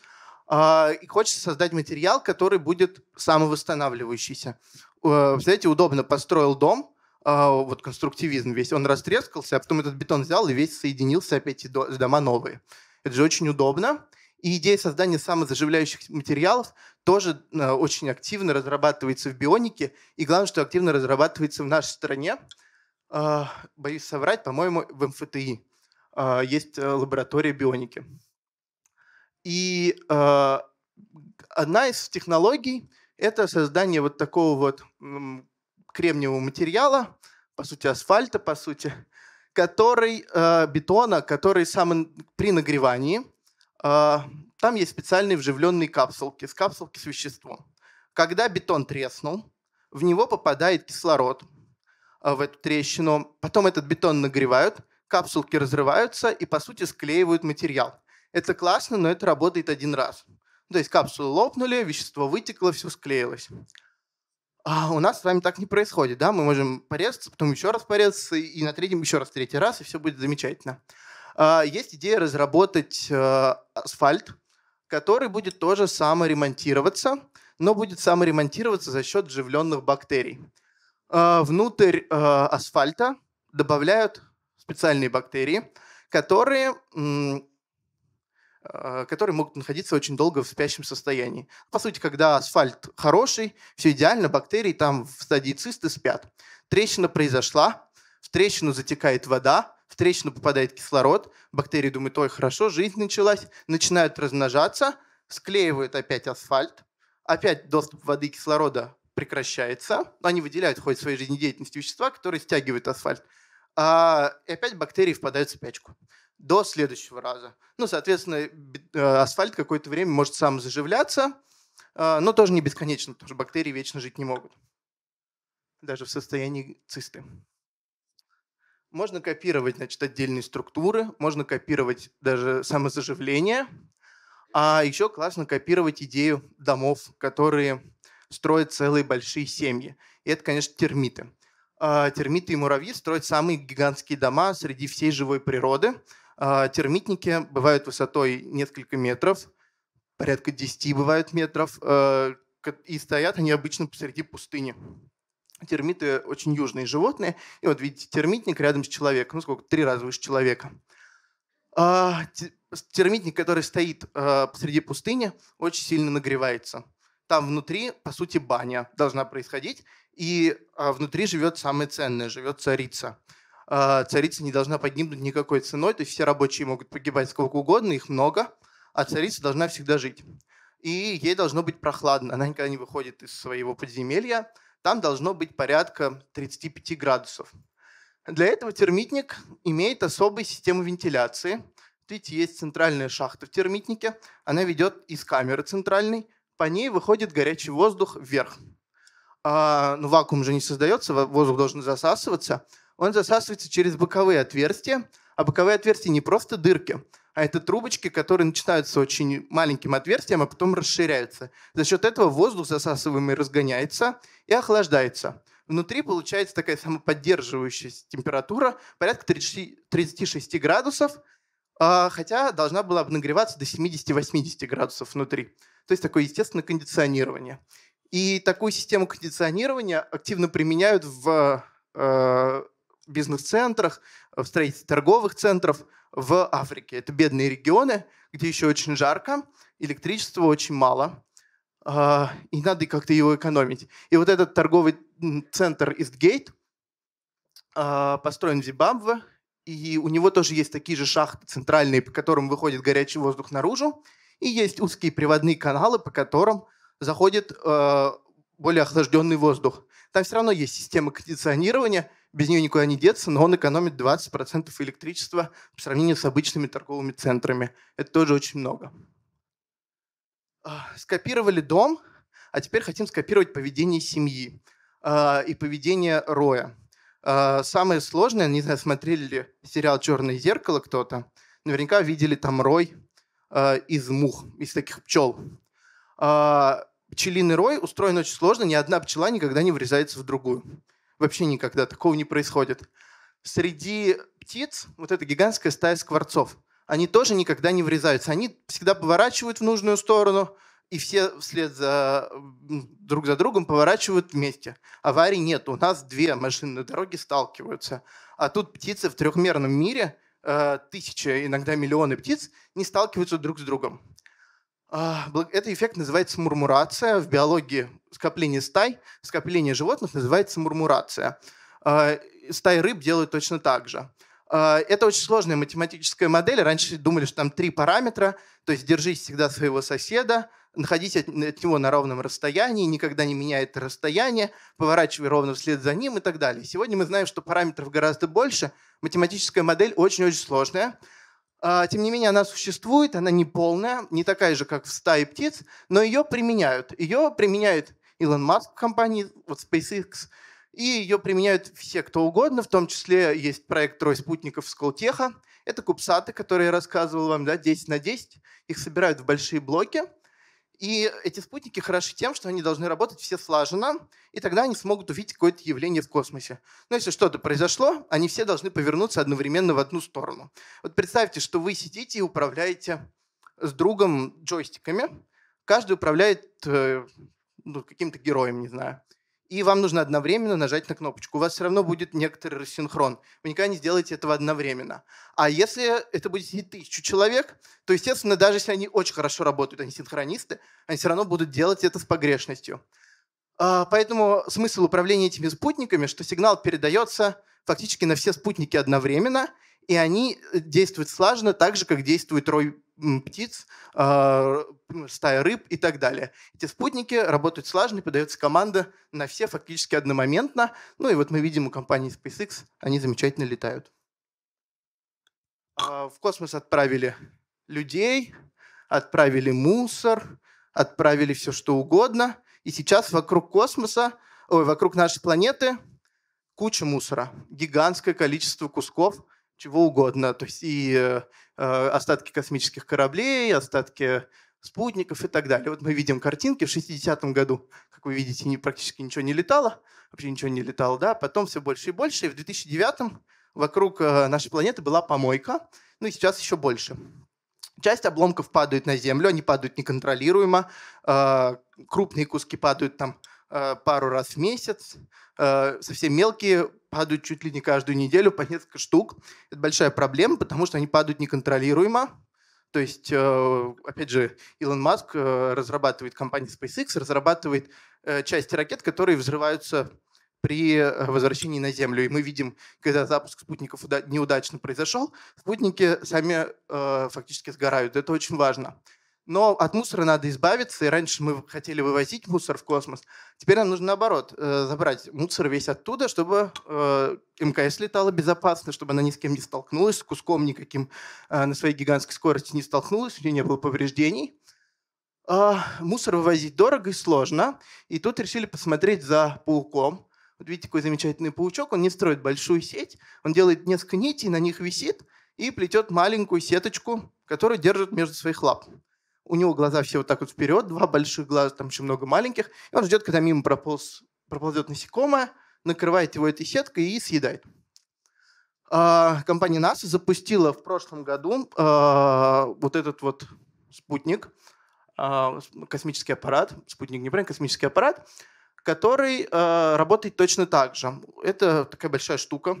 [SPEAKER 2] А, и хочется создать материал, который будет самовосстанавливающийся. Э, знаете, удобно построил дом, а, вот конструктивизм весь, он растрескался, а потом этот бетон взял и весь соединился опять и дома новые. Это же очень удобно. И идея создания самозаживляющих материалов тоже э, очень активно разрабатывается в бионике. И главное, что активно разрабатывается в нашей стране. А, боюсь соврать, по-моему, в МФТИ а, есть э, лаборатория бионики. И одна из технологий – это создание вот такого вот кремниевого материала, по сути асфальта, по сути, который, э, бетона, который сам при нагревании, э, там есть специальные вживленные капсулки, с капсулки с веществом. Когда бетон треснул, в него попадает кислород э, в эту трещину, потом этот бетон нагревают, капсулки разрываются и, по сути, склеивают материал. Это классно, но это работает один раз. То есть капсулы лопнули, вещество вытекло, все склеилось а у нас с вами так не происходит, да, мы можем порезаться, потом еще раз порезаться, и на третьем еще раз третий раз, и все будет замечательно. А, есть идея разработать э, асфальт, который будет тоже саморемонтироваться, но будет саморемонтироваться за счет живленных бактерий. А, внутрь э, асфальта добавляют специальные бактерии, которые Э, которые могут находиться очень долго в спящем состоянии. По сути, когда асфальт хороший, все идеально, бактерии там в стадии цисты спят. Трещина произошла, в трещину затекает вода, в трещину попадает кислород, бактерии думают, ой, хорошо, жизнь началась, начинают размножаться, склеивают опять асфальт, опять доступ воды и кислорода прекращается, они выделяют в ходе своей жизнедеятельности вещества, которые стягивают асфальт, а, и опять бактерии впадают в спячку до следующего раза. Ну, соответственно, э, асфальт какое-то время может сам заживляться, э, но тоже не бесконечно, потому что бактерии вечно жить не могут. Даже в состоянии цисты. Можно копировать значит, отдельные структуры, можно копировать даже самозаживление, а еще классно копировать идею домов, которые строят целые большие семьи. И это, конечно, термиты а термиты и муравьи строят самые гигантские дома среди всей живой природы. А, термитники бывают высотой несколько метров, порядка 10 бывают метров, э, и стоят они обычно посреди пустыни. Термиты очень южные животные. И вот видите, термитник рядом с человеком. Ну сколько? Три раза выше человека. А, термитник, который стоит э, посреди пустыни, очень сильно нагревается. Там внутри, по сути, баня должна происходить. И а, внутри живет самое ценное, живет царица. А, царица не должна погибнуть никакой ценой, то есть все рабочие могут погибать сколько угодно, их много, а царица должна всегда жить. И ей должно быть прохладно, она никогда не выходит из своего подземелья, там должно быть порядка 35 градусов. Для этого термитник имеет особую систему вентиляции. Видите, есть центральная шахта в термитнике, она ведет из камеры центральной, по ней выходит горячий воздух вверх. А, ну, вакуум же не создается, воздух должен засасываться – он засасывается через боковые отверстия, а боковые отверстия не просто дырки, а это трубочки, которые начинаются очень маленьким отверстием, а потом расширяются. За счет этого воздух засасываемый разгоняется и охлаждается. Внутри получается такая самоподдерживающаяся температура порядка 30, 36 градусов, а, хотя должна была бы нагреваться до 70-80 градусов внутри. То есть такое естественное кондиционирование. И такую систему кондиционирования активно применяют в э, бизнес-центрах, э, в строительстве торговых центров в Африке. Это бедные регионы, где еще очень жарко, электричества очень мало, э, и надо как-то его экономить. И вот этот торговый центр Истгейт э, построен в Зимбабве, и у него тоже есть такие же шахты центральные, по которым выходит горячий воздух наружу, и есть узкие приводные каналы, по которым заходит более охлажденный воздух. Там все равно есть система кондиционирования – без нее никуда не деться, но он экономит 20% электричества по сравнению с обычными торговыми центрами. Это тоже очень много. А, скопировали дом, а теперь хотим скопировать поведение семьи а, и поведение Роя. А, самое сложное, не знаю, смотрели ли сериал «Черное зеркало» кто-то, наверняка видели там Рой из мух, из таких пчел. Э, пчелиный рой устроен очень сложно, ни одна пчела никогда не врезается в другую. Вообще никогда такого не происходит. Среди птиц вот эта гигантская стая скворцов. Они тоже никогда не врезаются. Они всегда поворачивают в нужную сторону, и все вслед за друг за другом поворачивают вместе. Аварий нет. У нас две машины на дороге сталкиваются. А тут птицы в трехмерном мире, э, тысячи, иногда миллионы птиц, не сталкиваются друг с другом. А, этот эффект называется мурмурация. В биологии скопление стай, скопление животных называется мурмурация. Э, стай рыб делают точно так же. Э, это очень сложная математическая модель. Раньше думали, что там три параметра. То есть держись всегда своего соседа, находись от, него на ровном расстоянии, никогда не меняй это расстояние, поворачивай ровно вслед за ним и так далее. Сегодня мы знаем, что параметров гораздо больше. Математическая модель очень-очень сложная. Э, тем не менее, она существует, она не полная, не такая же, как в стае птиц, но ее применяют. Ее применяют. Илон Маск в компании, вот SpaceX, и ее применяют все, кто угодно, в том числе есть проект трой спутников Сколтеха». Это кубсаты, которые я рассказывал вам, да, 10 на 10. Их собирают в большие блоки. И эти спутники хороши тем, что они должны работать все слаженно, и тогда они смогут увидеть какое-то явление в космосе. Но если что-то произошло, они все должны повернуться одновременно в одну сторону. Вот представьте, что вы сидите и управляете с другом джойстиками. Каждый управляет э, ну, каким-то героем, не знаю. И вам нужно одновременно нажать на кнопочку. У вас все равно будет некоторый рассинхрон. Вы никогда не сделаете этого одновременно. А если это будет сидеть тысячу человек, то, естественно, даже если они очень хорошо работают, они синхронисты, они все равно будут делать это с погрешностью. А, поэтому смысл управления этими спутниками, что сигнал передается фактически на все спутники одновременно, и они э, действуют слаженно так же, как действует рой птиц, а, стая рыб и так далее. Эти спутники работают слаженно, подается команда на все фактически одномоментно. Ну и вот мы видим у компании SpaceX, они замечательно летают. А, в космос отправили людей, отправили мусор, отправили все что угодно. И сейчас вокруг космоса, ой, вокруг нашей планеты куча мусора, гигантское количество кусков – чего угодно. То есть и э, э, остатки космических кораблей, остатки спутников и так далее. Вот мы видим картинки. В 60-м году, как вы видите, не, практически ничего не летало. Вообще ничего не летало, да. Потом все больше и больше. И в 2009-м вокруг э, нашей планеты была помойка. Ну и сейчас еще больше. Часть обломков падают на Землю, они падают неконтролируемо. Э, крупные куски падают там Э, пару раз в месяц. Э, совсем мелкие падают чуть ли не каждую неделю по несколько штук. Это большая проблема, потому что они падают неконтролируемо. То есть, э, опять же, Илон Маск разрабатывает, компанию SpaceX разрабатывает части ракет, которые взрываются при возвращении на Землю. И мы видим, когда запуск спутников неудачно произошел, спутники сами фактически сгорают. Это очень важно. Но от мусора надо избавиться, и раньше мы хотели вывозить мусор в космос. Теперь нам нужно, наоборот, э, забрать мусор весь оттуда, чтобы э, МКС летала безопасно, чтобы она ни с кем не столкнулась, с куском никаким э, на своей гигантской скорости не столкнулась, у нее не было повреждений. А, мусор вывозить дорого и сложно, и тут решили посмотреть за пауком. Вот видите, какой замечательный паучок, он не строит большую сеть, он делает несколько нитей, на них висит и плетет маленькую сеточку, которую держит между своих лап у него глаза все вот так вот вперед, два больших глаза, там еще много маленьких, и он ждет, когда мимо прополз, проползет насекомое, накрывает его этой сеткой и съедает. А, компания NASA запустила в прошлом году а, вот этот вот спутник, а, космический аппарат, спутник не прям, космический аппарат, который работает точно так же. Это такая большая штука,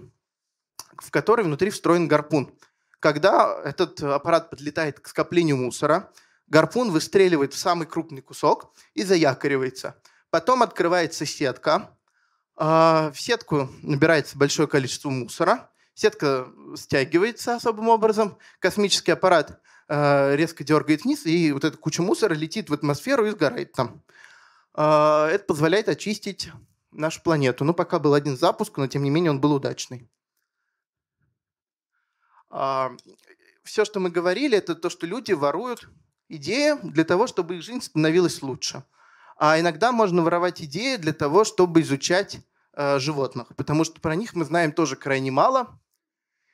[SPEAKER 2] в которой внутри встроен гарпун. Когда этот аппарат подлетает к скоплению мусора – Гарпун выстреливает в самый крупный кусок и заякоривается. Потом открывается сетка. А, в сетку набирается большое количество мусора. Сетка стягивается особым образом. Космический аппарат а, резко дергает вниз, и вот эта куча мусора летит в атмосферу и сгорает там. А, это позволяет очистить нашу планету. Ну, пока был один запуск, но тем не менее он был удачный. Все, что мы говорили, это то, что люди воруют идеи для того, чтобы их жизнь становилась лучше. А иногда можно воровать идеи для того, чтобы изучать э, животных, потому что про них мы знаем тоже крайне мало.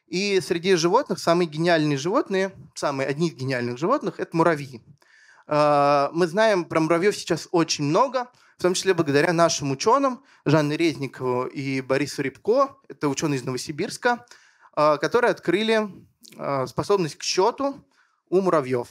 [SPEAKER 2] И среди животных самые гениальные животные, самые одни из гениальных животных – это муравьи. Э, мы знаем про муравьев сейчас очень много, в том числе благодаря нашим ученым Жанне Резникову и Борису Рябко, это ученые из Новосибирска, э, которые открыли э, способность к счету у муравьев.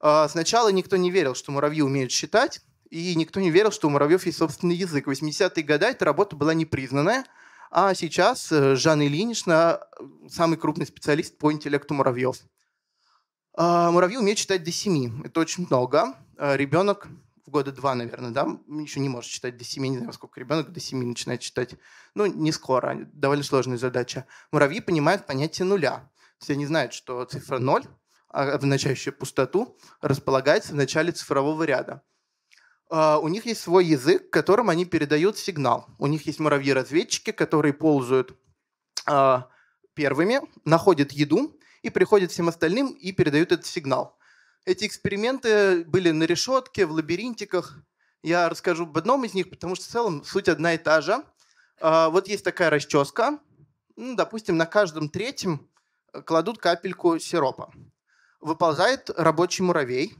[SPEAKER 2] А, сначала никто не верил, что муравьи умеют считать, и никто не верил, что у муравьев есть собственный язык. В 80-е годы эта работа была непризнанная, а сейчас э, Жанна Ильинична э, самый крупный специалист по интеллекту муравьев. А, муравьи умеют читать до 7. Это очень много. А, ребенок в года два, наверное, да, еще не может читать до 7, не знаю, сколько ребенок до 7 начинает читать. Ну, не скоро, довольно сложная задача. Муравьи понимают понятие нуля. Все не знают, что цифра 0 а, обозначающее пустоту, располагается в начале цифрового ряда. А, у них есть свой язык, которым они передают сигнал. У них есть муравьи-разведчики, которые ползают а, первыми, находят еду и приходят всем остальным и передают этот сигнал. Эти эксперименты были на решетке, в лабиринтиках. Я расскажу об одном из них, потому что в целом суть одна и та же. Вот есть такая расческа. Ну, допустим, на каждом третьем кладут капельку сиропа выползает рабочий муравей,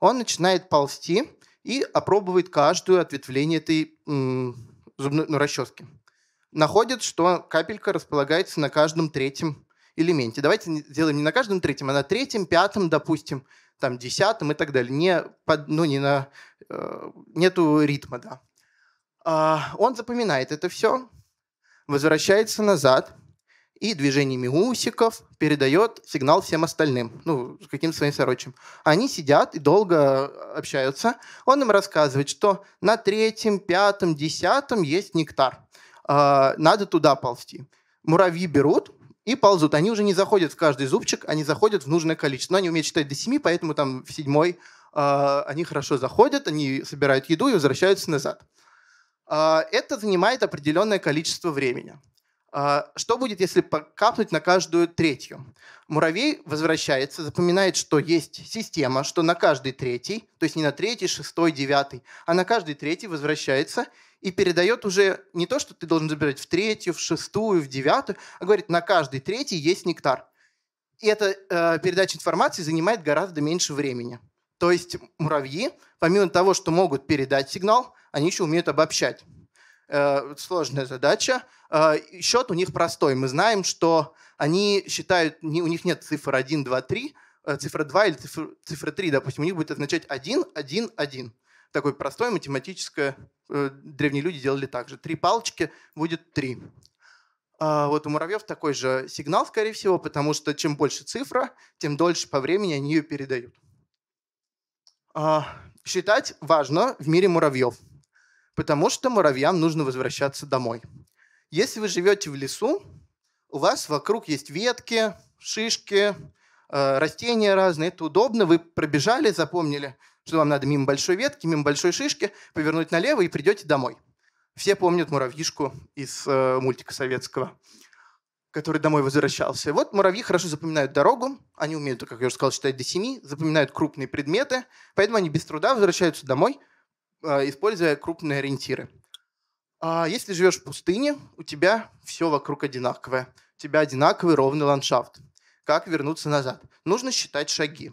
[SPEAKER 2] он начинает ползти и опробует каждую ответвление этой зубной ну, расчески. Находит, что капелька располагается на каждом третьем элементе. Давайте сделаем не на каждом третьем, а на третьем, пятом, допустим, там десятом и так далее. Не под, ну, не на, э, нету ритма, да. Э, он запоминает это все, возвращается назад – и движениями усиков передает сигнал всем остальным, ну, каким-то своим сорочим. Они сидят и долго э, общаются. Он им рассказывает, что на третьем, пятом, десятом есть нектар. Э, надо туда ползти. Муравьи берут и ползут. Они уже не заходят в каждый зубчик, они заходят в нужное количество. Но они умеют считать до семи, поэтому там в седьмой э, они хорошо заходят, они собирают еду и возвращаются назад. это занимает определенное количество времени. А, что будет, если покапнуть на каждую третью? Муравей возвращается, запоминает, что есть система, что на каждый третий, то есть не на третий, шестой, девятый, а на каждый третий возвращается и передает уже не то, что ты должен забирать в третью, в шестую, в девятую, а говорит, на каждый третий есть нектар. И эта э, передача информации занимает гораздо меньше времени. То есть муравьи, помимо того, что могут передать сигнал, они еще умеют обобщать. Э, сложная задача. Э, Счет у них простой. Мы знаем, что они считают, у них нет цифр 1, 2, 3, цифра 2 или цифра, цифра 3, допустим, у них будет означать 1, 1, 1. Такое простое математическое, э, древние люди делали так же. Три палочки будет 3. А вот у муравьев такой же сигнал, скорее всего, потому что чем больше цифра, тем дольше по времени они ее передают. А, считать важно в мире муравьев – потому что муравьям нужно возвращаться домой. Если вы живете в лесу, у вас вокруг есть ветки, шишки, э, растения разные, это удобно, вы пробежали, запомнили, что вам надо мимо большой ветки, мимо большой шишки, повернуть налево и придете домой. Все помнят муравьишку из э, мультика советского, который домой возвращался. Вот муравьи хорошо запоминают дорогу, они умеют, как я уже сказал, считать до семи, запоминают крупные предметы, поэтому они без труда возвращаются домой – а, используя крупные ориентиры. А если живешь в пустыне, у тебя все вокруг одинаковое. У тебя одинаковый ровный ландшафт. Как вернуться назад? Нужно считать шаги.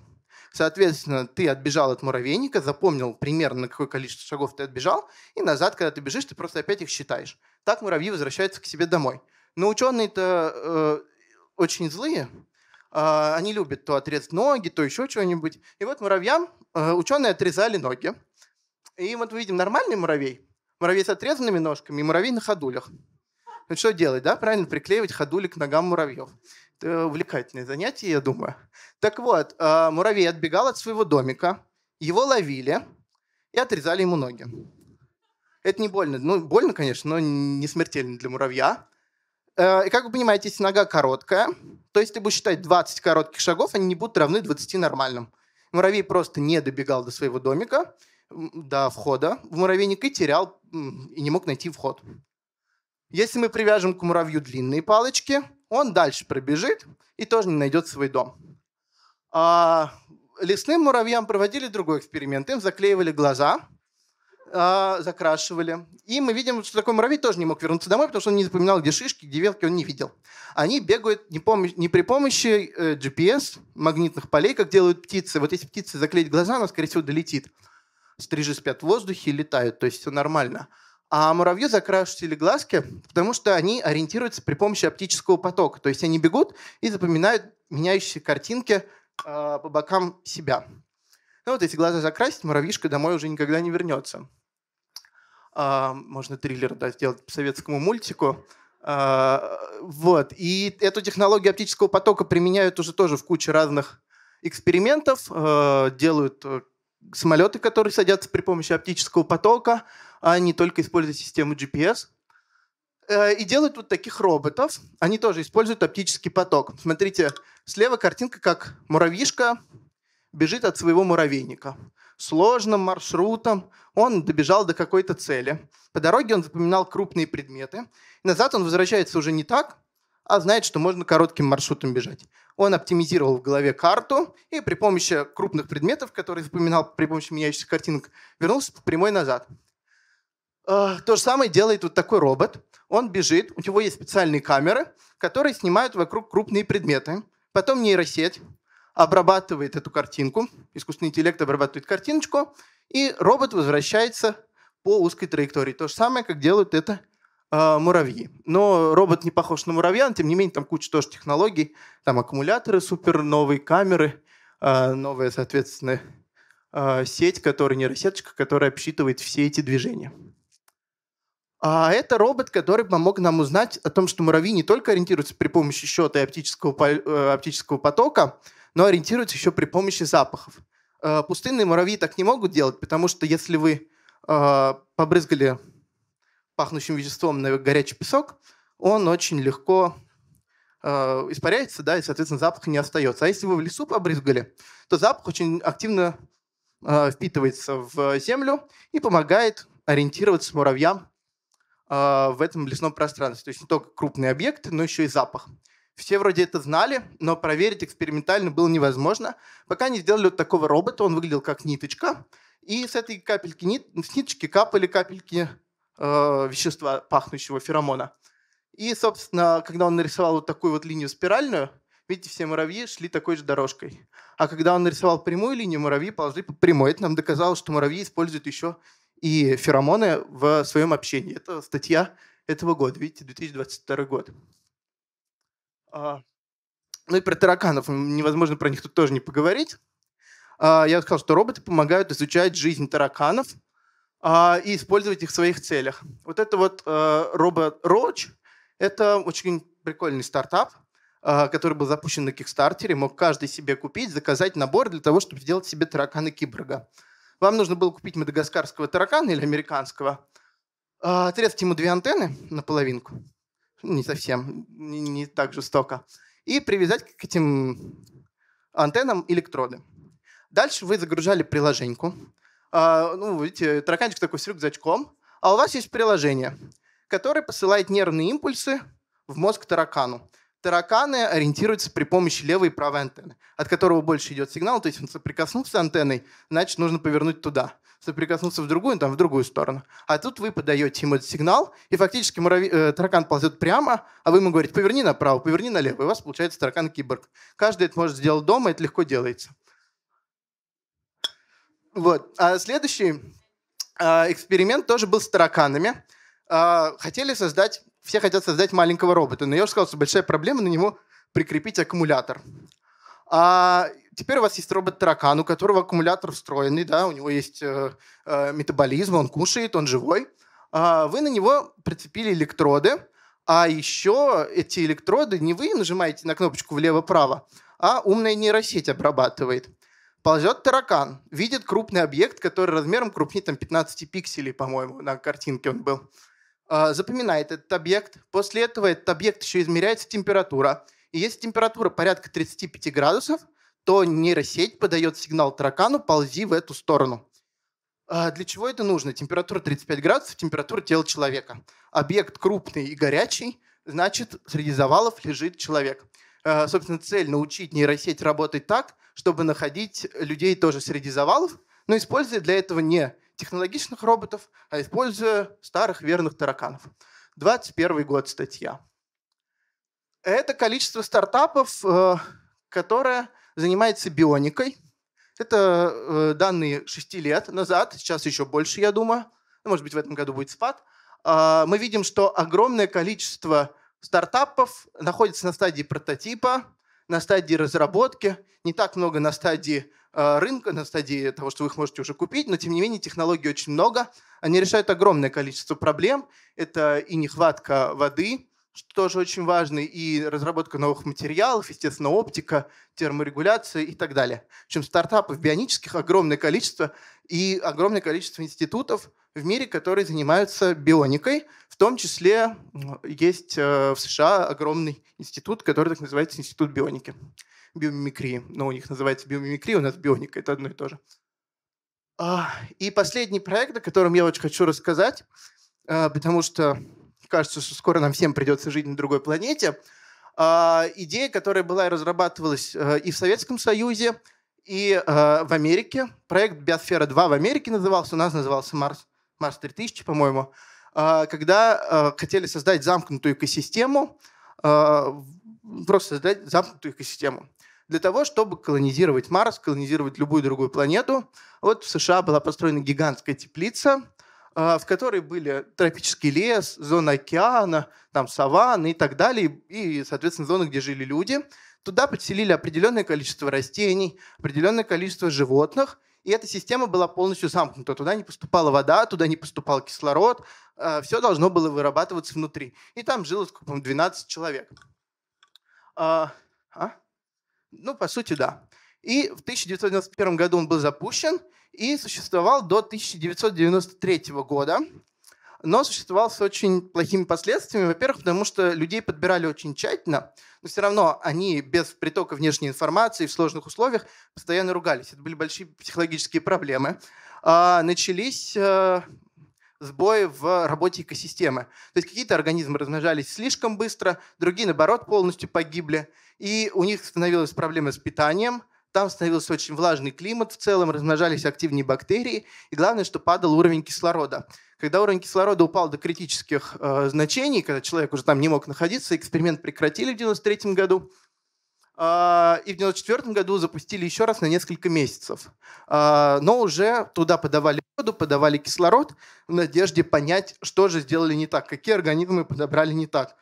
[SPEAKER 2] Соответственно, ты отбежал от муравейника, запомнил примерно, на какое количество шагов ты отбежал, и назад, когда ты бежишь, ты просто опять их считаешь. Так муравьи возвращаются к себе домой. Но ученые-то э, очень злые. Э, они любят то отрезать ноги, то еще чего-нибудь. И вот муравьям э, ученые отрезали ноги, и вот мы видим нормальный муравей, муравей с отрезанными ножками и муравей на ходулях. Ну что делать, да? Правильно, приклеивать ходули к ногам муравьев. Это увлекательное занятие, я думаю. Так вот, а, муравей отбегал от своего домика, его ловили и отрезали ему ноги. Это не больно. Ну, больно, конечно, но не смертельно для муравья. Э, и как вы понимаете, если нога короткая, то если ты будешь считать 20 коротких шагов, они не будут равны 20 нормальным. Муравей просто не добегал до своего домика, до входа в муравейник и терял, и не мог найти вход. Если мы привяжем к муравью длинные палочки, он дальше пробежит и тоже не найдет свой дом. А лесным муравьям проводили другой эксперимент. Им заклеивали глаза, а, закрашивали. И мы видим, что такой муравей тоже не мог вернуться домой, потому что он не запоминал, где шишки, где велки, он не видел. Они бегают не, пом- не при помощи э, GPS, магнитных полей, как делают птицы. Вот если птицы заклеить глаза, она, скорее всего, долетит стрижи спят в воздухе и летают, то есть все нормально. А муравьи закрашили глазки, потому что они ориентируются при помощи оптического потока. То есть они бегут и запоминают меняющиеся картинки э, по бокам себя. Ну вот эти глаза закрасить, муравьишка домой уже никогда не вернется. Э, можно триллер да, сделать по советскому мультику. Э, вот. И эту технологию оптического потока применяют уже тоже в куче разных экспериментов, э, делают э, самолеты, которые садятся при помощи оптического потока, а не только используя систему GPS. Э, и делают вот таких роботов. Они тоже используют оптический поток. Смотрите, слева картинка, как муравьишка бежит от своего муравейника. Сложным маршрутом он добежал до какой-то цели. По дороге он запоминал крупные предметы. назад он возвращается уже не так, а знает, что можно коротким маршрутом бежать. Он оптимизировал в голове карту и при помощи крупных предметов, которые запоминал при помощи меняющихся картинок, вернулся прямой назад. А, то же самое делает вот такой робот. Он бежит, у него есть специальные камеры, которые снимают вокруг крупные предметы. Потом нейросеть обрабатывает эту картинку, искусственный интеллект обрабатывает картиночку, и робот возвращается по узкой траектории. То же самое, как делают это а, муравьи. Но робот не похож на муравья, но тем не менее там куча тоже технологий. Там аккумуляторы супер, новые камеры, а, новая, соответственно, а, сеть, которая нейросеточка, которая обсчитывает все эти движения. А это робот, который помог нам узнать о том, что муравьи не только ориентируются при помощи счета и оптического, э, оптического потока, но ориентируются еще при помощи запахов. Пустынные муравьи так не могут делать, потому что если вы побрызгали пахнущим веществом на горячий песок, он очень легко э, испаряется, да, и, соответственно, запах не остается. А если вы в лесу побрызгали, то запах очень активно э, впитывается в землю и помогает ориентироваться муравьям э, в этом лесном пространстве. То есть не только крупные объекты, но еще и запах. Все вроде это знали, но проверить экспериментально было невозможно, пока не сделали вот такого робота. Он выглядел как ниточка, и с этой капельки нит, с ниточки капали капельки э, вещества, пахнущего феромона. И, собственно, когда он нарисовал вот такую вот линию спиральную, видите, все муравьи шли такой же дорожкой. А когда он нарисовал прямую линию, муравьи ползли по прямой. Это нам доказало, что муравьи используют еще и феромоны в своем общении. Это статья этого года, видите, 2022 год. А, ну и про тараканов. Невозможно про них тут тоже не поговорить. А, я сказал, что роботы помогают изучать жизнь тараканов – а, и использовать их в своих целях. Вот это вот а, э, Roach, это очень прикольный стартап, э, который был запущен на Кикстартере, мог каждый себе купить, заказать набор для того, чтобы сделать себе таракана-киборга. Вам нужно было купить мадагаскарского таракана или американского, э, отрезать ему две антенны наполовинку, не совсем, не, не так жестоко, и привязать к этим антеннам электроды. Дальше вы загружали приложеньку, а, ну, видите, тараканчик такой с рюкзачком, а у вас есть приложение, которое посылает нервные импульсы в мозг таракану. Тараканы ориентируются при помощи левой и правой антенны, от которого больше идет сигнал, то есть он соприкоснулся с антенной, значит, нужно повернуть туда. Соприкоснуться в другую, там, в другую сторону. А тут вы подаете ему этот сигнал, и фактически муравей, э, таракан ползет прямо, а вы ему говорите, поверни направо, поверни налево, и у вас получается таракан-киборг. Каждый это может сделать дома, это легко делается. Вот. А следующий э, эксперимент тоже был с тараканами. Э, хотели создать, все хотят создать маленького робота, но я уже сказал, что большая проблема на него прикрепить аккумулятор. А теперь у вас есть робот-таракан, у которого аккумулятор встроенный, да, у него есть э, э, метаболизм, он кушает, он живой. А вы на него прицепили электроды, а еще эти электроды не вы нажимаете на кнопочку влево-право, а умная нейросеть обрабатывает ползет таракан, видит крупный объект, который размером крупнее там, 15 пикселей, по-моему, на картинке он был. А, запоминает этот объект. После этого этот объект еще измеряется температура. И если температура порядка 35 градусов, то нейросеть подает сигнал таракану «ползи в эту сторону». А, для чего это нужно? Температура 35 градусов, температура тела человека. Объект крупный и горячий, значит, среди завалов лежит человек. Э, собственно, цель научить нейросеть работать так, чтобы находить людей тоже среди завалов, но используя для этого не технологичных роботов, а используя старых верных тараканов. 21 год статья. Это количество стартапов, э, которое занимается бионикой. Это э, данные 6 лет назад, сейчас еще больше, я думаю. Может быть, в этом году будет спад. А, мы видим, что огромное количество стартапов находится на стадии прототипа, на стадии разработки, не так много на стадии э, рынка, на стадии того, что вы их можете уже купить, но тем не менее технологий очень много. Они решают огромное количество проблем. Это и нехватка воды, что тоже очень важно, и разработка новых материалов, естественно, оптика, терморегуляция и так далее. В чем стартапов бионических огромное количество и огромное количество институтов в мире, которые занимаются бионикой, том числе есть э, в США огромный институт, который так называется Институт бионики, биомимикрии. Но ну, у них называется биомимикрия, у нас бионика, это одно и то же. А, и последний проект, о котором я очень хочу рассказать, э, потому что кажется, что скоро нам всем придется жить на другой планете. А, идея, которая была и разрабатывалась э, и в Советском Союзе, и в Америке. Проект «Биосфера-2» в Америке назывался, у нас назывался «Марс, Марс 3000», по-моему. А, когда а, хотели создать замкнутую экосистему, а, просто создать замкнутую экосистему. Для того, чтобы колонизировать Марс, колонизировать любую другую планету, вот в США была построена гигантская теплица, в которой были тропический лес, зона океана, там саванны и так далее, и, соответственно, зоны, где жили люди. Туда подселили определенное количество растений, определенное количество животных, и эта система была полностью замкнута. Туда не поступала вода, туда не поступал кислород. Э, Все должно было вырабатываться внутри. И там жило, сколько моему 12 человек. А, а? Ну, по сути, да. И в 1991 году он был запущен и существовал до 1993 года но существовал с очень плохими последствиями. Во-первых, потому что людей подбирали очень тщательно, но все равно они без притока внешней информации в сложных условиях постоянно ругались. Это были большие психологические проблемы. А, начались э, сбои в работе экосистемы. То есть какие-то организмы размножались слишком быстро, другие, наоборот, полностью погибли. И у них становилась проблема с питанием – там становился очень влажный климат, в целом размножались активнее бактерии, и главное, что падал уровень кислорода. Когда уровень кислорода упал до критических э, значений, когда человек уже там не мог находиться, эксперимент прекратили в 1993 году, а, и в 1994 году запустили еще раз на несколько месяцев. А, но уже туда подавали воду, подавали кислород в надежде понять, что же сделали не так, какие организмы подобрали не так.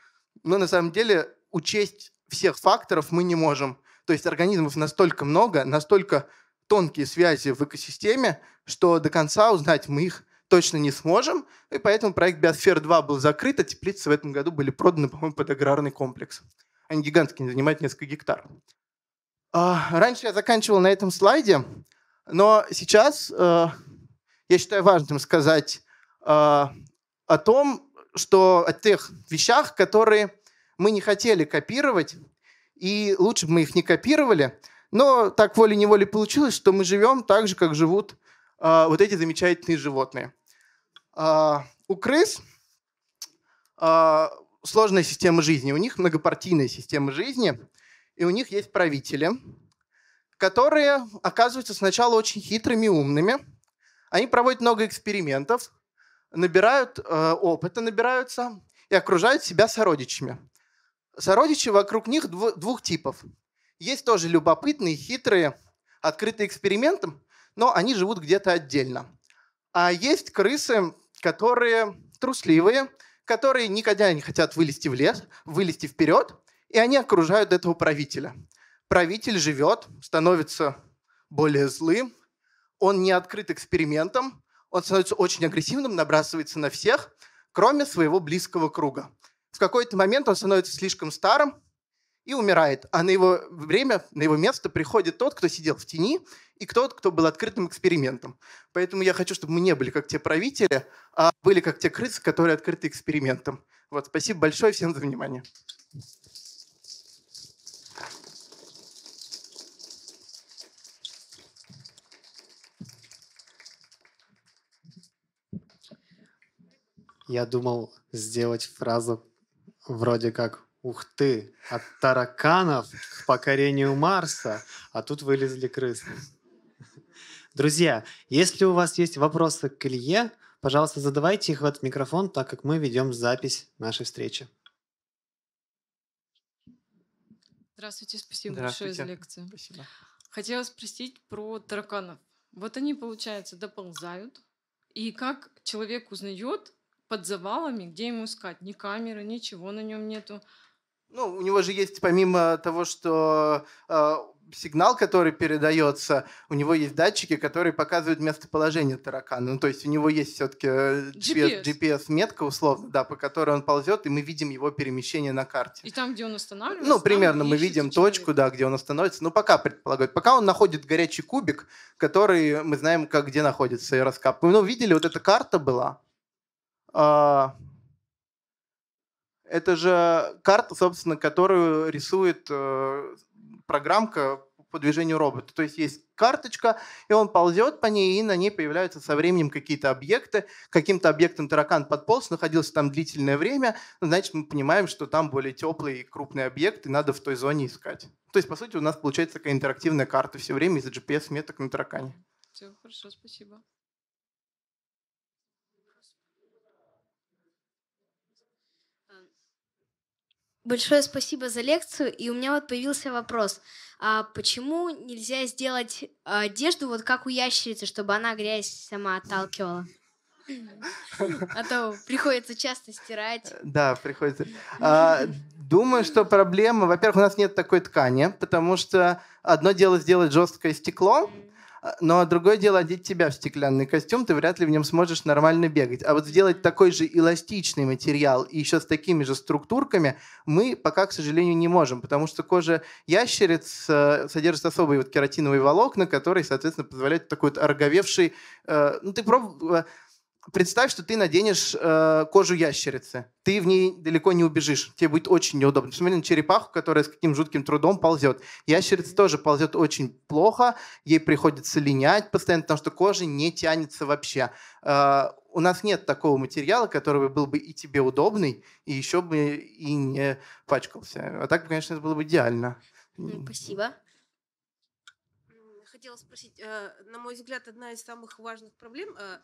[SPEAKER 2] Но на самом деле учесть всех факторов мы не можем. То есть организмов настолько много, настолько тонкие связи в экосистеме, что до конца узнать мы их точно не сможем, и поэтому проект биосфер 2 был закрыт, а теплицы в этом году были проданы, по-моему, под аграрный комплекс. Они гигантские, занимают несколько гектар. А, раньше я заканчивал на этом слайде, но сейчас э, я считаю важным сказать э, о том, что о тех вещах, которые мы не хотели копировать, и лучше бы мы их не копировали. Но так волей-неволей получилось, что мы живем так же, как живут э, вот эти замечательные животные. Э, у крыс э, сложная система жизни, у них многопартийная система жизни, и у них есть правители, которые оказываются сначала очень хитрыми, умными. Они проводят много экспериментов, набирают э, опыта, набираются и окружают себя сородичами. Сородичи вокруг них двух типов. Есть тоже любопытные, хитрые, открытые экспериментам, но они живут где-то отдельно. А есть крысы, которые трусливые, которые никогда не хотят вылезти в лес, вылезти вперед, и они окружают этого правителя. Правитель живет, становится более злым, он не открыт экспериментом, он становится очень агрессивным, набрасывается на всех, кроме своего близкого круга. В какой-то момент он становится слишком старым и умирает. А на его время, на его место приходит тот, кто сидел в тени, и тот, кто был открытым экспериментом. Поэтому я хочу, чтобы мы не были как те правители, а были как те крысы, которые открыты экспериментом. Вот, спасибо большое всем за внимание.
[SPEAKER 1] Я думал сделать фразу вроде как ух ты, от тараканов к покорению Марса, а тут вылезли крысы. Друзья, если у вас есть вопросы к Илье, пожалуйста, задавайте их в этот микрофон, так как мы ведем запись нашей встречи.
[SPEAKER 3] Здравствуйте, спасибо Здравствуйте. большое за лекцию. Спасибо. Хотела спросить про тараканов. Вот они, получается, доползают. И как человек узнает, под завалами, где ему искать? Ни камеры, ничего на нем нету.
[SPEAKER 2] Ну, у него же есть, помимо того, что э, сигнал, который передается, у него есть датчики, которые показывают местоположение таракана. Ну, то есть у него есть все-таки э, GPS, GPS метка условно, да, по которой он ползет, и мы видим его перемещение на карте. И там,
[SPEAKER 3] где он останавливается. Ну, примерно мы видим
[SPEAKER 2] человек. точку, да, где он остановится. Ну, пока предполагают. Пока он находит горячий кубик, который мы знаем, как где находится, и раскапываем. Ну, видели, вот эта карта была. А, это же карта, собственно, которую рисует э, программка по движению робота. То есть есть карточка, и он ползет по ней, и на ней появляются со временем какие-то объекты. Каким-то объектом таракан подполз, находился там длительное время, значит, мы понимаем, что там более теплый и крупный объект, и надо в той зоне искать. То есть, по сути, у нас получается такая интерактивная карта все время из-за GPS-меток на таракане.
[SPEAKER 3] Все, хорошо, спасибо.
[SPEAKER 2] Большое
[SPEAKER 1] спасибо за лекцию. И у меня вот появился вопрос. А почему нельзя сделать а, одежду вот как у ящерицы, чтобы она грязь сама отталкивала? А то приходится часто стирать.
[SPEAKER 2] Да, приходится. А, думаю, что проблема... Во-первых, у нас нет такой ткани, потому что одно дело сделать жесткое стекло, а, но другое дело одеть тебя в стеклянный костюм, ты вряд ли в нем сможешь нормально бегать. А вот сделать такой же эластичный материал и еще с такими же структурками мы пока, к сожалению, не можем, потому что кожа ящериц э, содержит особые вот кератиновые волокна, которые, соответственно, позволяют такой вот орговевший... Э, ну, ты пробовал э, представь, что ты наденешь э, кожу ящерицы. Ты в ней далеко не убежишь. Тебе будет очень неудобно. Посмотри на черепаху, которая с каким жутким трудом ползет. Ящерица тоже ползет очень плохо. Ей приходится линять постоянно, потому что кожа не тянется вообще. Э, у нас нет такого материала, который был бы и тебе удобный, и еще бы и не пачкался. А так, конечно, это было бы идеально. Ну,
[SPEAKER 1] спасибо
[SPEAKER 3] хотела спросить. Э, на мой взгляд, одна из самых важных проблем э,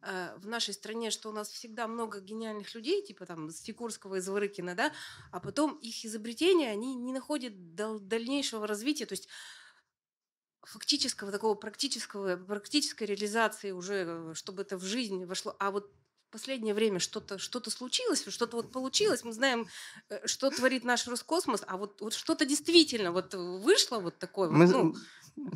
[SPEAKER 3] э, в нашей стране, что у нас всегда много гениальных людей, типа там Стекурского и Заворыкина, да, а потом их изобретения, они не находят дальнейшего развития, то есть фактического такого практического, практической реализации уже, чтобы это в жизнь вошло. А вот последнее время что-то что случилось, что-то вот получилось, мы знаем, что творит наш Роскосмос, а вот, вот что-то действительно вот вышло вот такое. Мы, вот, ну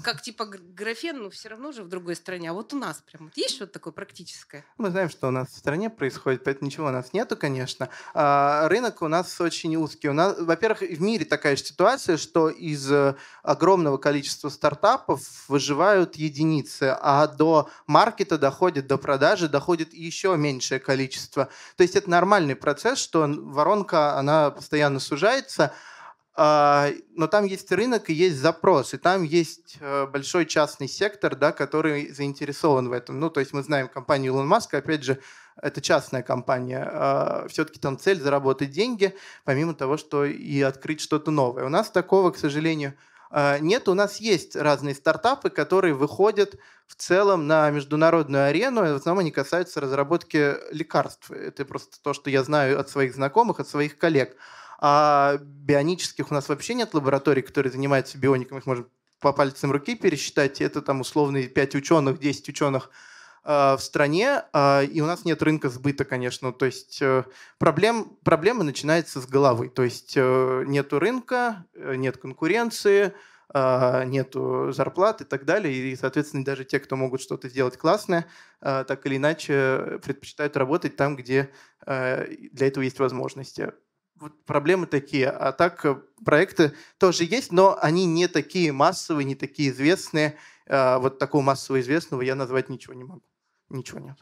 [SPEAKER 3] как типа графен, ну все равно же в другой стране. А вот у нас прям вот есть что-то такое практическое?
[SPEAKER 2] Мы знаем, что у нас в стране происходит, поэтому ничего у нас нету, конечно. А рынок у нас очень узкий. У нас, во-первых, в мире такая же ситуация, что из э, огромного количества стартапов выживают единицы, а до маркета доходит, до продажи доходит еще меньшее количество. То есть это нормальный процесс, что воронка, она постоянно сужается, а, но там есть рынок и есть запрос, и там есть э, большой частный сектор, да, который заинтересован в этом. Ну, то есть мы знаем компанию Илон Маска, опять же, это частная компания. А, Все-таки там цель заработать деньги, помимо того, что и открыть что-то новое. У нас такого, к сожалению, а, нет, у нас есть разные стартапы, которые выходят в целом на международную арену, и в основном они касаются разработки лекарств. Это просто то, что я знаю от своих знакомых, от своих коллег. А бионических у нас вообще нет лабораторий, которые занимаются биоником. Их можно по пальцам руки пересчитать. Это там условные 5 ученых, 10 ученых а, в стране, а, и у нас нет рынка сбыта, конечно. То есть э, проблем, проблема начинается с головы. То есть э, нет рынка, э, нет конкуренции, а, нет зарплат и так далее. И, соответственно, даже те, кто могут что-то сделать классное, так или иначе предпочитают работать там, где для этого есть возможности вот проблемы такие. А так э, проекты тоже есть, но они не такие массовые, не такие известные. А, вот такого массово известного я назвать ничего не могу. Ничего нет.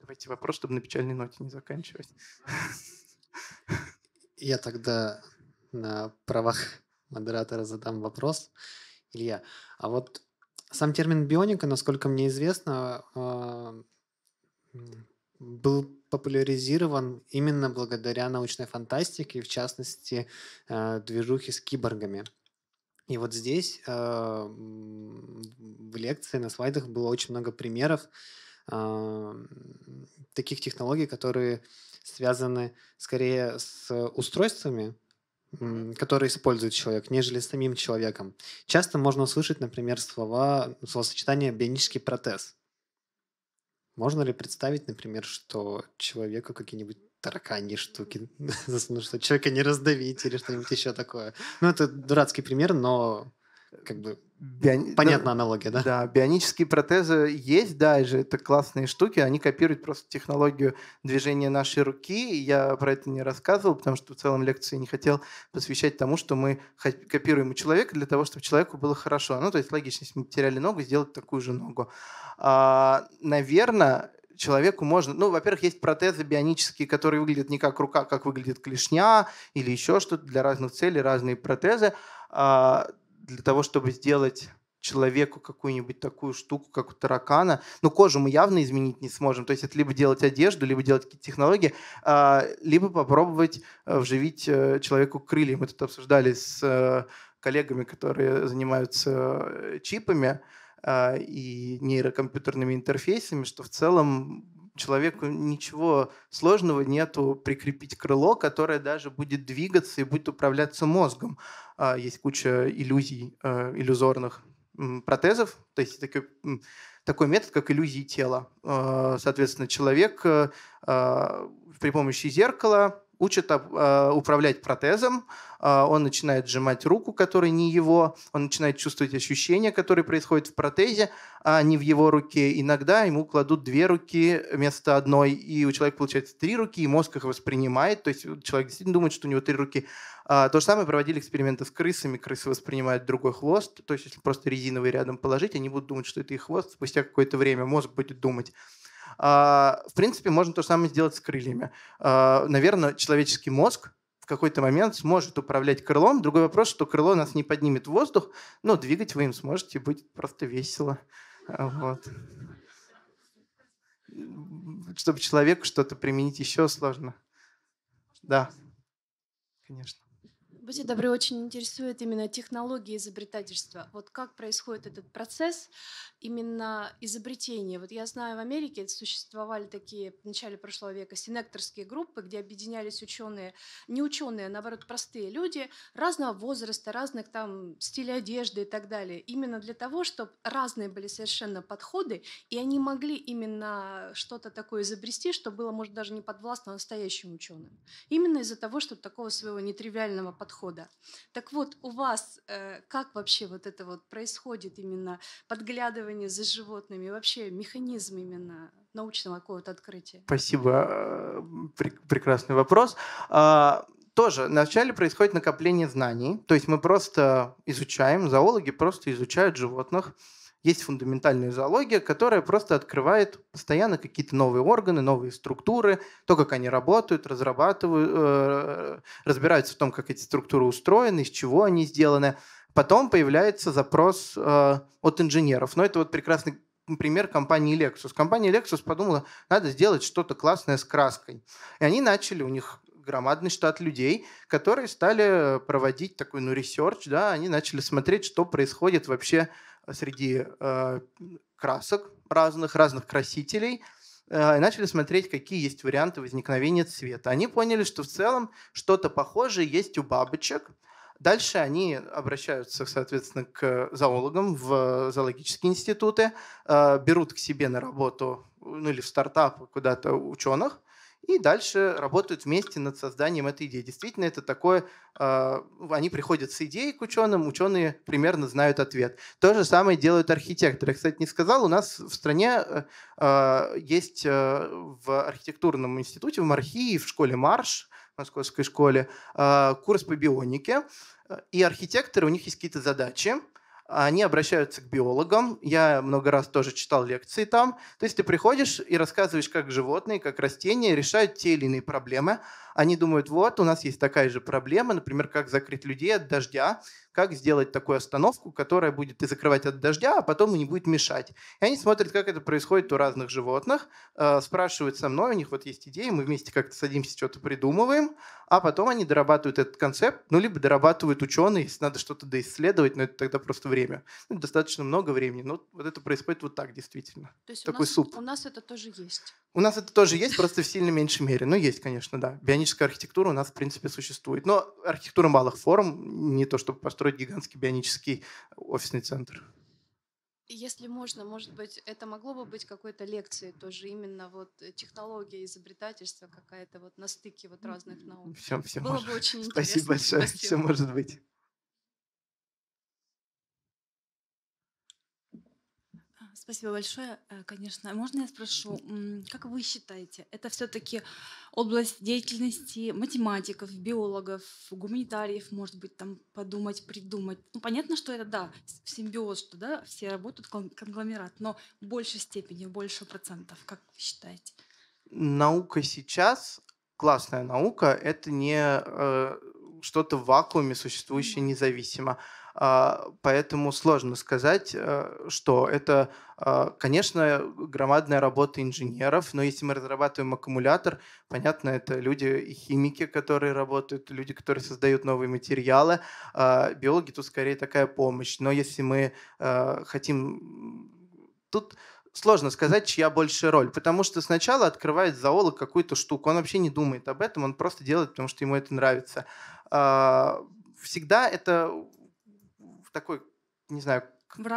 [SPEAKER 2] Давайте вопрос, чтобы на печальной ноте не заканчивать.
[SPEAKER 1] Я тогда на правах модератора задам вопрос. Илья, а вот сам термин бионика, насколько мне известно, а, был популяризирован именно благодаря научной фантастике, в частности, э, движухи с киборгами. И вот здесь э, в лекции, на слайдах было очень много примеров э, таких технологий, которые связаны скорее с устройствами, которые использует человек, нежели с самим человеком. Часто можно услышать, например, слова, словосочетание «бионический протез». Можно ли представить, например, что человеку какие-нибудь тараканьи штуки, ну, что человека не раздавить или что-нибудь еще такое? Ну, это дурацкий пример, но
[SPEAKER 2] как бы Биони... понятна аналогия, да? Да, бионические протезы есть, да, и же это классные штуки, они копируют просто технологию движения нашей руки, и я про это не рассказывал, потому что в целом лекции не хотел посвящать тому, что мы копируем у человека для того, чтобы человеку было хорошо. Ну, то есть логично, если мы потеряли ногу, сделать такую же ногу. А, наверное, человеку можно... Ну, во-первых, есть протезы бионические, которые выглядят не как рука, как выглядит клешня или еще что-то для разных целей, разные протезы. А, для того, чтобы сделать человеку какую-нибудь такую штуку, как у таракана. но ну, кожу мы явно изменить не сможем. То есть это либо делать одежду, либо делать какие-то технологии, а, либо попробовать э, вживить э, человеку крылья. Мы тут обсуждали с э, коллегами, которые занимаются чипами а, и нейрокомпьютерными интерфейсами, что в целом человеку ничего сложного нету прикрепить крыло, которое даже будет двигаться и будет управляться мозгом. А, есть куча иллюзий, э, иллюзорных протезов, то есть такой, такой метод, как иллюзии тела. А, соответственно, человек э, а, при помощи зеркала Учит э, управлять протезом, э, он начинает сжимать руку, которая не его, он начинает чувствовать ощущения, которые происходят в протезе, а не в его руке. Иногда ему кладут две руки вместо одной, и у человека получается три руки, и мозг их воспринимает, то есть человек действительно думает, что у него три руки. А, то же самое проводили эксперименты с крысами, крысы воспринимают другой хвост, то есть если просто резиновый рядом положить, они будут думать, что это их хвост, спустя какое-то время мозг будет думать, а, в принципе, можно то же самое сделать с крыльями. А, Наверное, человеческий мозг в какой-то момент сможет управлять крылом. Другой вопрос, что крыло нас не поднимет в воздух, но двигать вы им сможете, будет просто весело. А, вот. Чтобы человеку что-то применить еще сложно. Да, конечно.
[SPEAKER 3] Будьте добры, очень интересует именно технология изобретательства. Вот как происходит этот процесс именно изобретения? Вот я знаю, в Америке существовали такие в начале прошлого века синекторские группы, где объединялись ученые, не ученые, а наоборот простые люди разного возраста, разных там стилей одежды и так далее. Именно для того, чтобы разные были совершенно подходы, и они могли именно что-то такое изобрести, что было, может, даже не подвластно настоящим ученым. Именно из-за того, что такого своего нетривиального подхода подхода. Так вот, у вас э, как вообще вот это вот происходит именно подглядывание за животными, вообще механизм именно научного какого-то открытия?
[SPEAKER 2] Спасибо, э, прекрасный вопрос а, тоже вначале происходит накопление знаний. То есть мы просто изучаем, зоологи просто изучают животных, есть фундаментальная зоология, которая просто открывает постоянно какие-то новые органы, новые структуры, то, как они работают, разрабатывают, э, разбираются в том, как эти структуры устроены, из чего они сделаны. Потом появляется запрос э, от инженеров. Но это вот прекрасный пример компании Lexus. Компания Lexus подумала, надо сделать что-то классное с краской. И они начали, у них громадный штат людей, которые стали э, проводить такой, ну, ресерч, да, они начали смотреть, что происходит вообще среди э, красок разных, разных красителей, э, и начали смотреть, какие есть варианты возникновения цвета. Они поняли, что в целом что-то похожее есть у бабочек. Дальше они обращаются, соответственно, к зоологам в зоологические институты, э, берут к себе на работу ну, или в стартап куда-то ученых, и дальше работают вместе над созданием этой идеи. Действительно, это такое, а, они приходят с идеей к ученым, ученые примерно знают ответ. То же самое делают архитекторы. Я, кстати, не сказал, у нас в стране а, есть а, в архитектурном институте, в Мархии, в школе Марш, в московской школе, курс по бионике, и архитекторы, у них есть какие-то задачи, они обращаются к биологам. Я много раз тоже читал лекции там. То есть ты приходишь и рассказываешь, как животные, как растения решают те или иные проблемы. Они думают, вот, у нас есть такая же проблема, например, как закрыть людей от дождя как сделать такую остановку, которая будет и закрывать от дождя, а потом и не будет мешать. И они смотрят, как это происходит у разных животных, э, спрашивают со мной, у них вот есть идеи, мы вместе как-то садимся, что-то придумываем, а потом они дорабатывают этот концепт, ну, либо дорабатывают ученые, если надо что-то доисследовать, но это тогда просто время. Ну, достаточно много времени, но вот это происходит вот так действительно. То есть Такой у нас, суп.
[SPEAKER 3] У нас это тоже есть?
[SPEAKER 2] У нас это тоже есть, просто в сильно меньшей мере. Ну, есть, конечно, да. Бионическая архитектура у нас, в принципе, существует. Но архитектура малых форм, не то чтобы построить построить гигантский бионический офисный центр.
[SPEAKER 3] Если можно, может быть, это могло бы быть какой-то лекцией тоже, именно вот э, технология изобретательства какая-то вот на стыке вот разных наук. Все,
[SPEAKER 1] все Было можно. бы очень интересно. Спасибо большое, Спасибо. все может быть.
[SPEAKER 3] Спасибо большое. Э, конечно, можно я спрошу, как вы считаете, это все-таки область деятельности математиков, биологов, гуманитариев, может быть, там подумать, придумать? Ну, понятно, что это, да, симбиоз, что, да, все работают конгломерат, но в большей степени, больше процентов, как вы считаете?
[SPEAKER 2] Наука сейчас, классная наука, это не э, что-то в вакууме, существующее независимо. А, поэтому сложно сказать, э, что это, а, конечно, громадная работа инженеров, но если мы разрабатываем аккумулятор, понятно, это люди и химики, которые работают, люди, которые создают новые материалы, а, биологи тут скорее такая помощь. Но если мы хотим... Тут сложно сказать, чья большая роль, потому что сначала открывает зоолог какую-то штуку, он вообще не думает об этом, он просто делает, потому что ему это нравится. Всегда это такой, не знаю,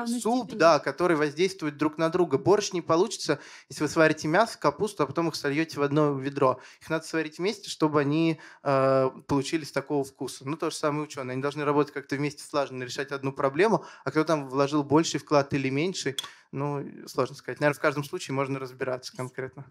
[SPEAKER 2] суп, степени. да, который воздействует друг на друга. Борщ не получится, если вы сварите мясо, капусту, а потом их сольете в одно ведро. Их надо сварить вместе, чтобы они э, получились такого вкуса. Ну, то же самое ученые. Они должны работать как-то вместе слаженно, решать одну проблему, а кто там вложил больший вклад или меньший, ну, сложно сказать. Наверное, в каждом случае можно разбираться конкретно.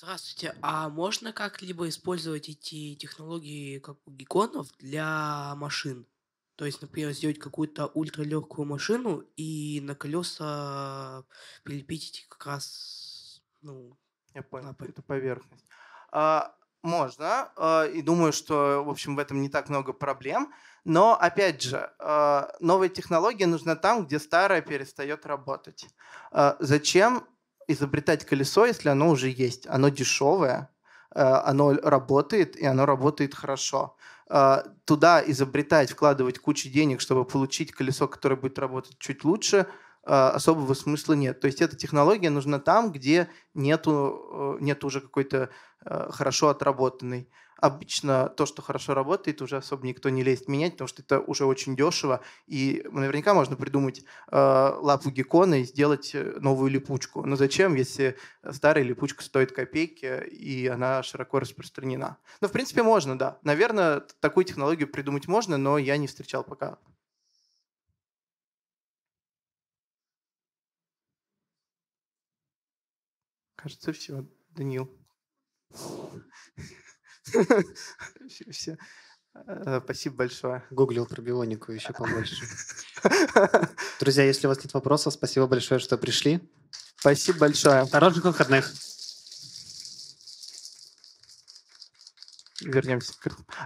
[SPEAKER 3] Здравствуйте. А можно как-либо использовать эти технологии, как у геконов, для машин? То есть, например,
[SPEAKER 2] сделать какую-то ультралегкую машину и на колеса прилепить эти как раз ну, Я понял, лапы. это поверхность. А, можно, а, и думаю, что, в общем, в этом не так много проблем. Но, опять же, а, новая технология нужна там, где старая перестает работать. А, зачем изобретать колесо, если оно уже есть? Оно дешевое, э, оно работает, и оно работает хорошо. Э, туда изобретать, вкладывать кучу денег, чтобы получить колесо, которое будет работать чуть лучше, э, особого смысла нет. То есть эта технология нужна там, где нету, нет уже какой-то хорошо отработанный Обычно то, что хорошо работает, уже особо никто не лезет менять, потому что это уже очень дешево. И наверняка можно придумать э, лапу гекона и сделать э, новую липучку. Но зачем, если старая липучка стоит копейки, и она широко распространена? Ну, в принципе, можно, да. Наверное, такую технологию придумать можно, но я не встречал пока. Кажется, все, Данил. Все. Э,
[SPEAKER 1] спасибо большое. Гуглил про бионику еще побольше. Друзья, если у вас нет вопросов, спасибо большое, что пришли.
[SPEAKER 2] Спасибо большое. Хороших выходных. вернемся.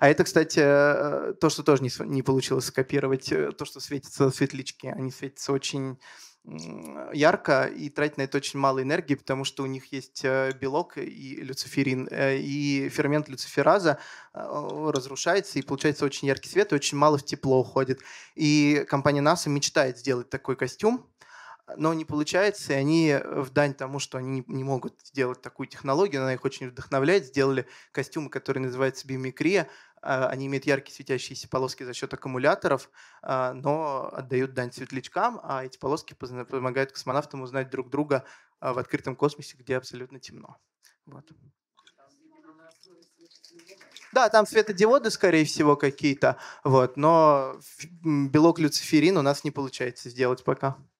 [SPEAKER 2] А это, кстати, э, то, что тоже не, не получилось скопировать, э, то, что светится светлички, они светятся очень ярко и тратить на это очень мало энергии, потому что у них есть э, белок и люциферин, э, и фермент люцифераза э, разрушается, и получается очень яркий свет, и очень мало в тепло уходит. И компания NASA мечтает сделать такой костюм, но не получается, и они э, в дань тому, что они не могут сделать такую технологию, она их очень вдохновляет, сделали костюмы, которые называются биомикрия, а, они имеют яркие светящиеся полоски за счет аккумуляторов, а, но отдают дань светлячкам, а эти полоски помогают космонавтам узнать друг друга а, в открытом космосе, где абсолютно темно. Вот. Да, там светодиоды, скорее всего, какие-то, вот, но белок люциферин у нас не получается сделать пока.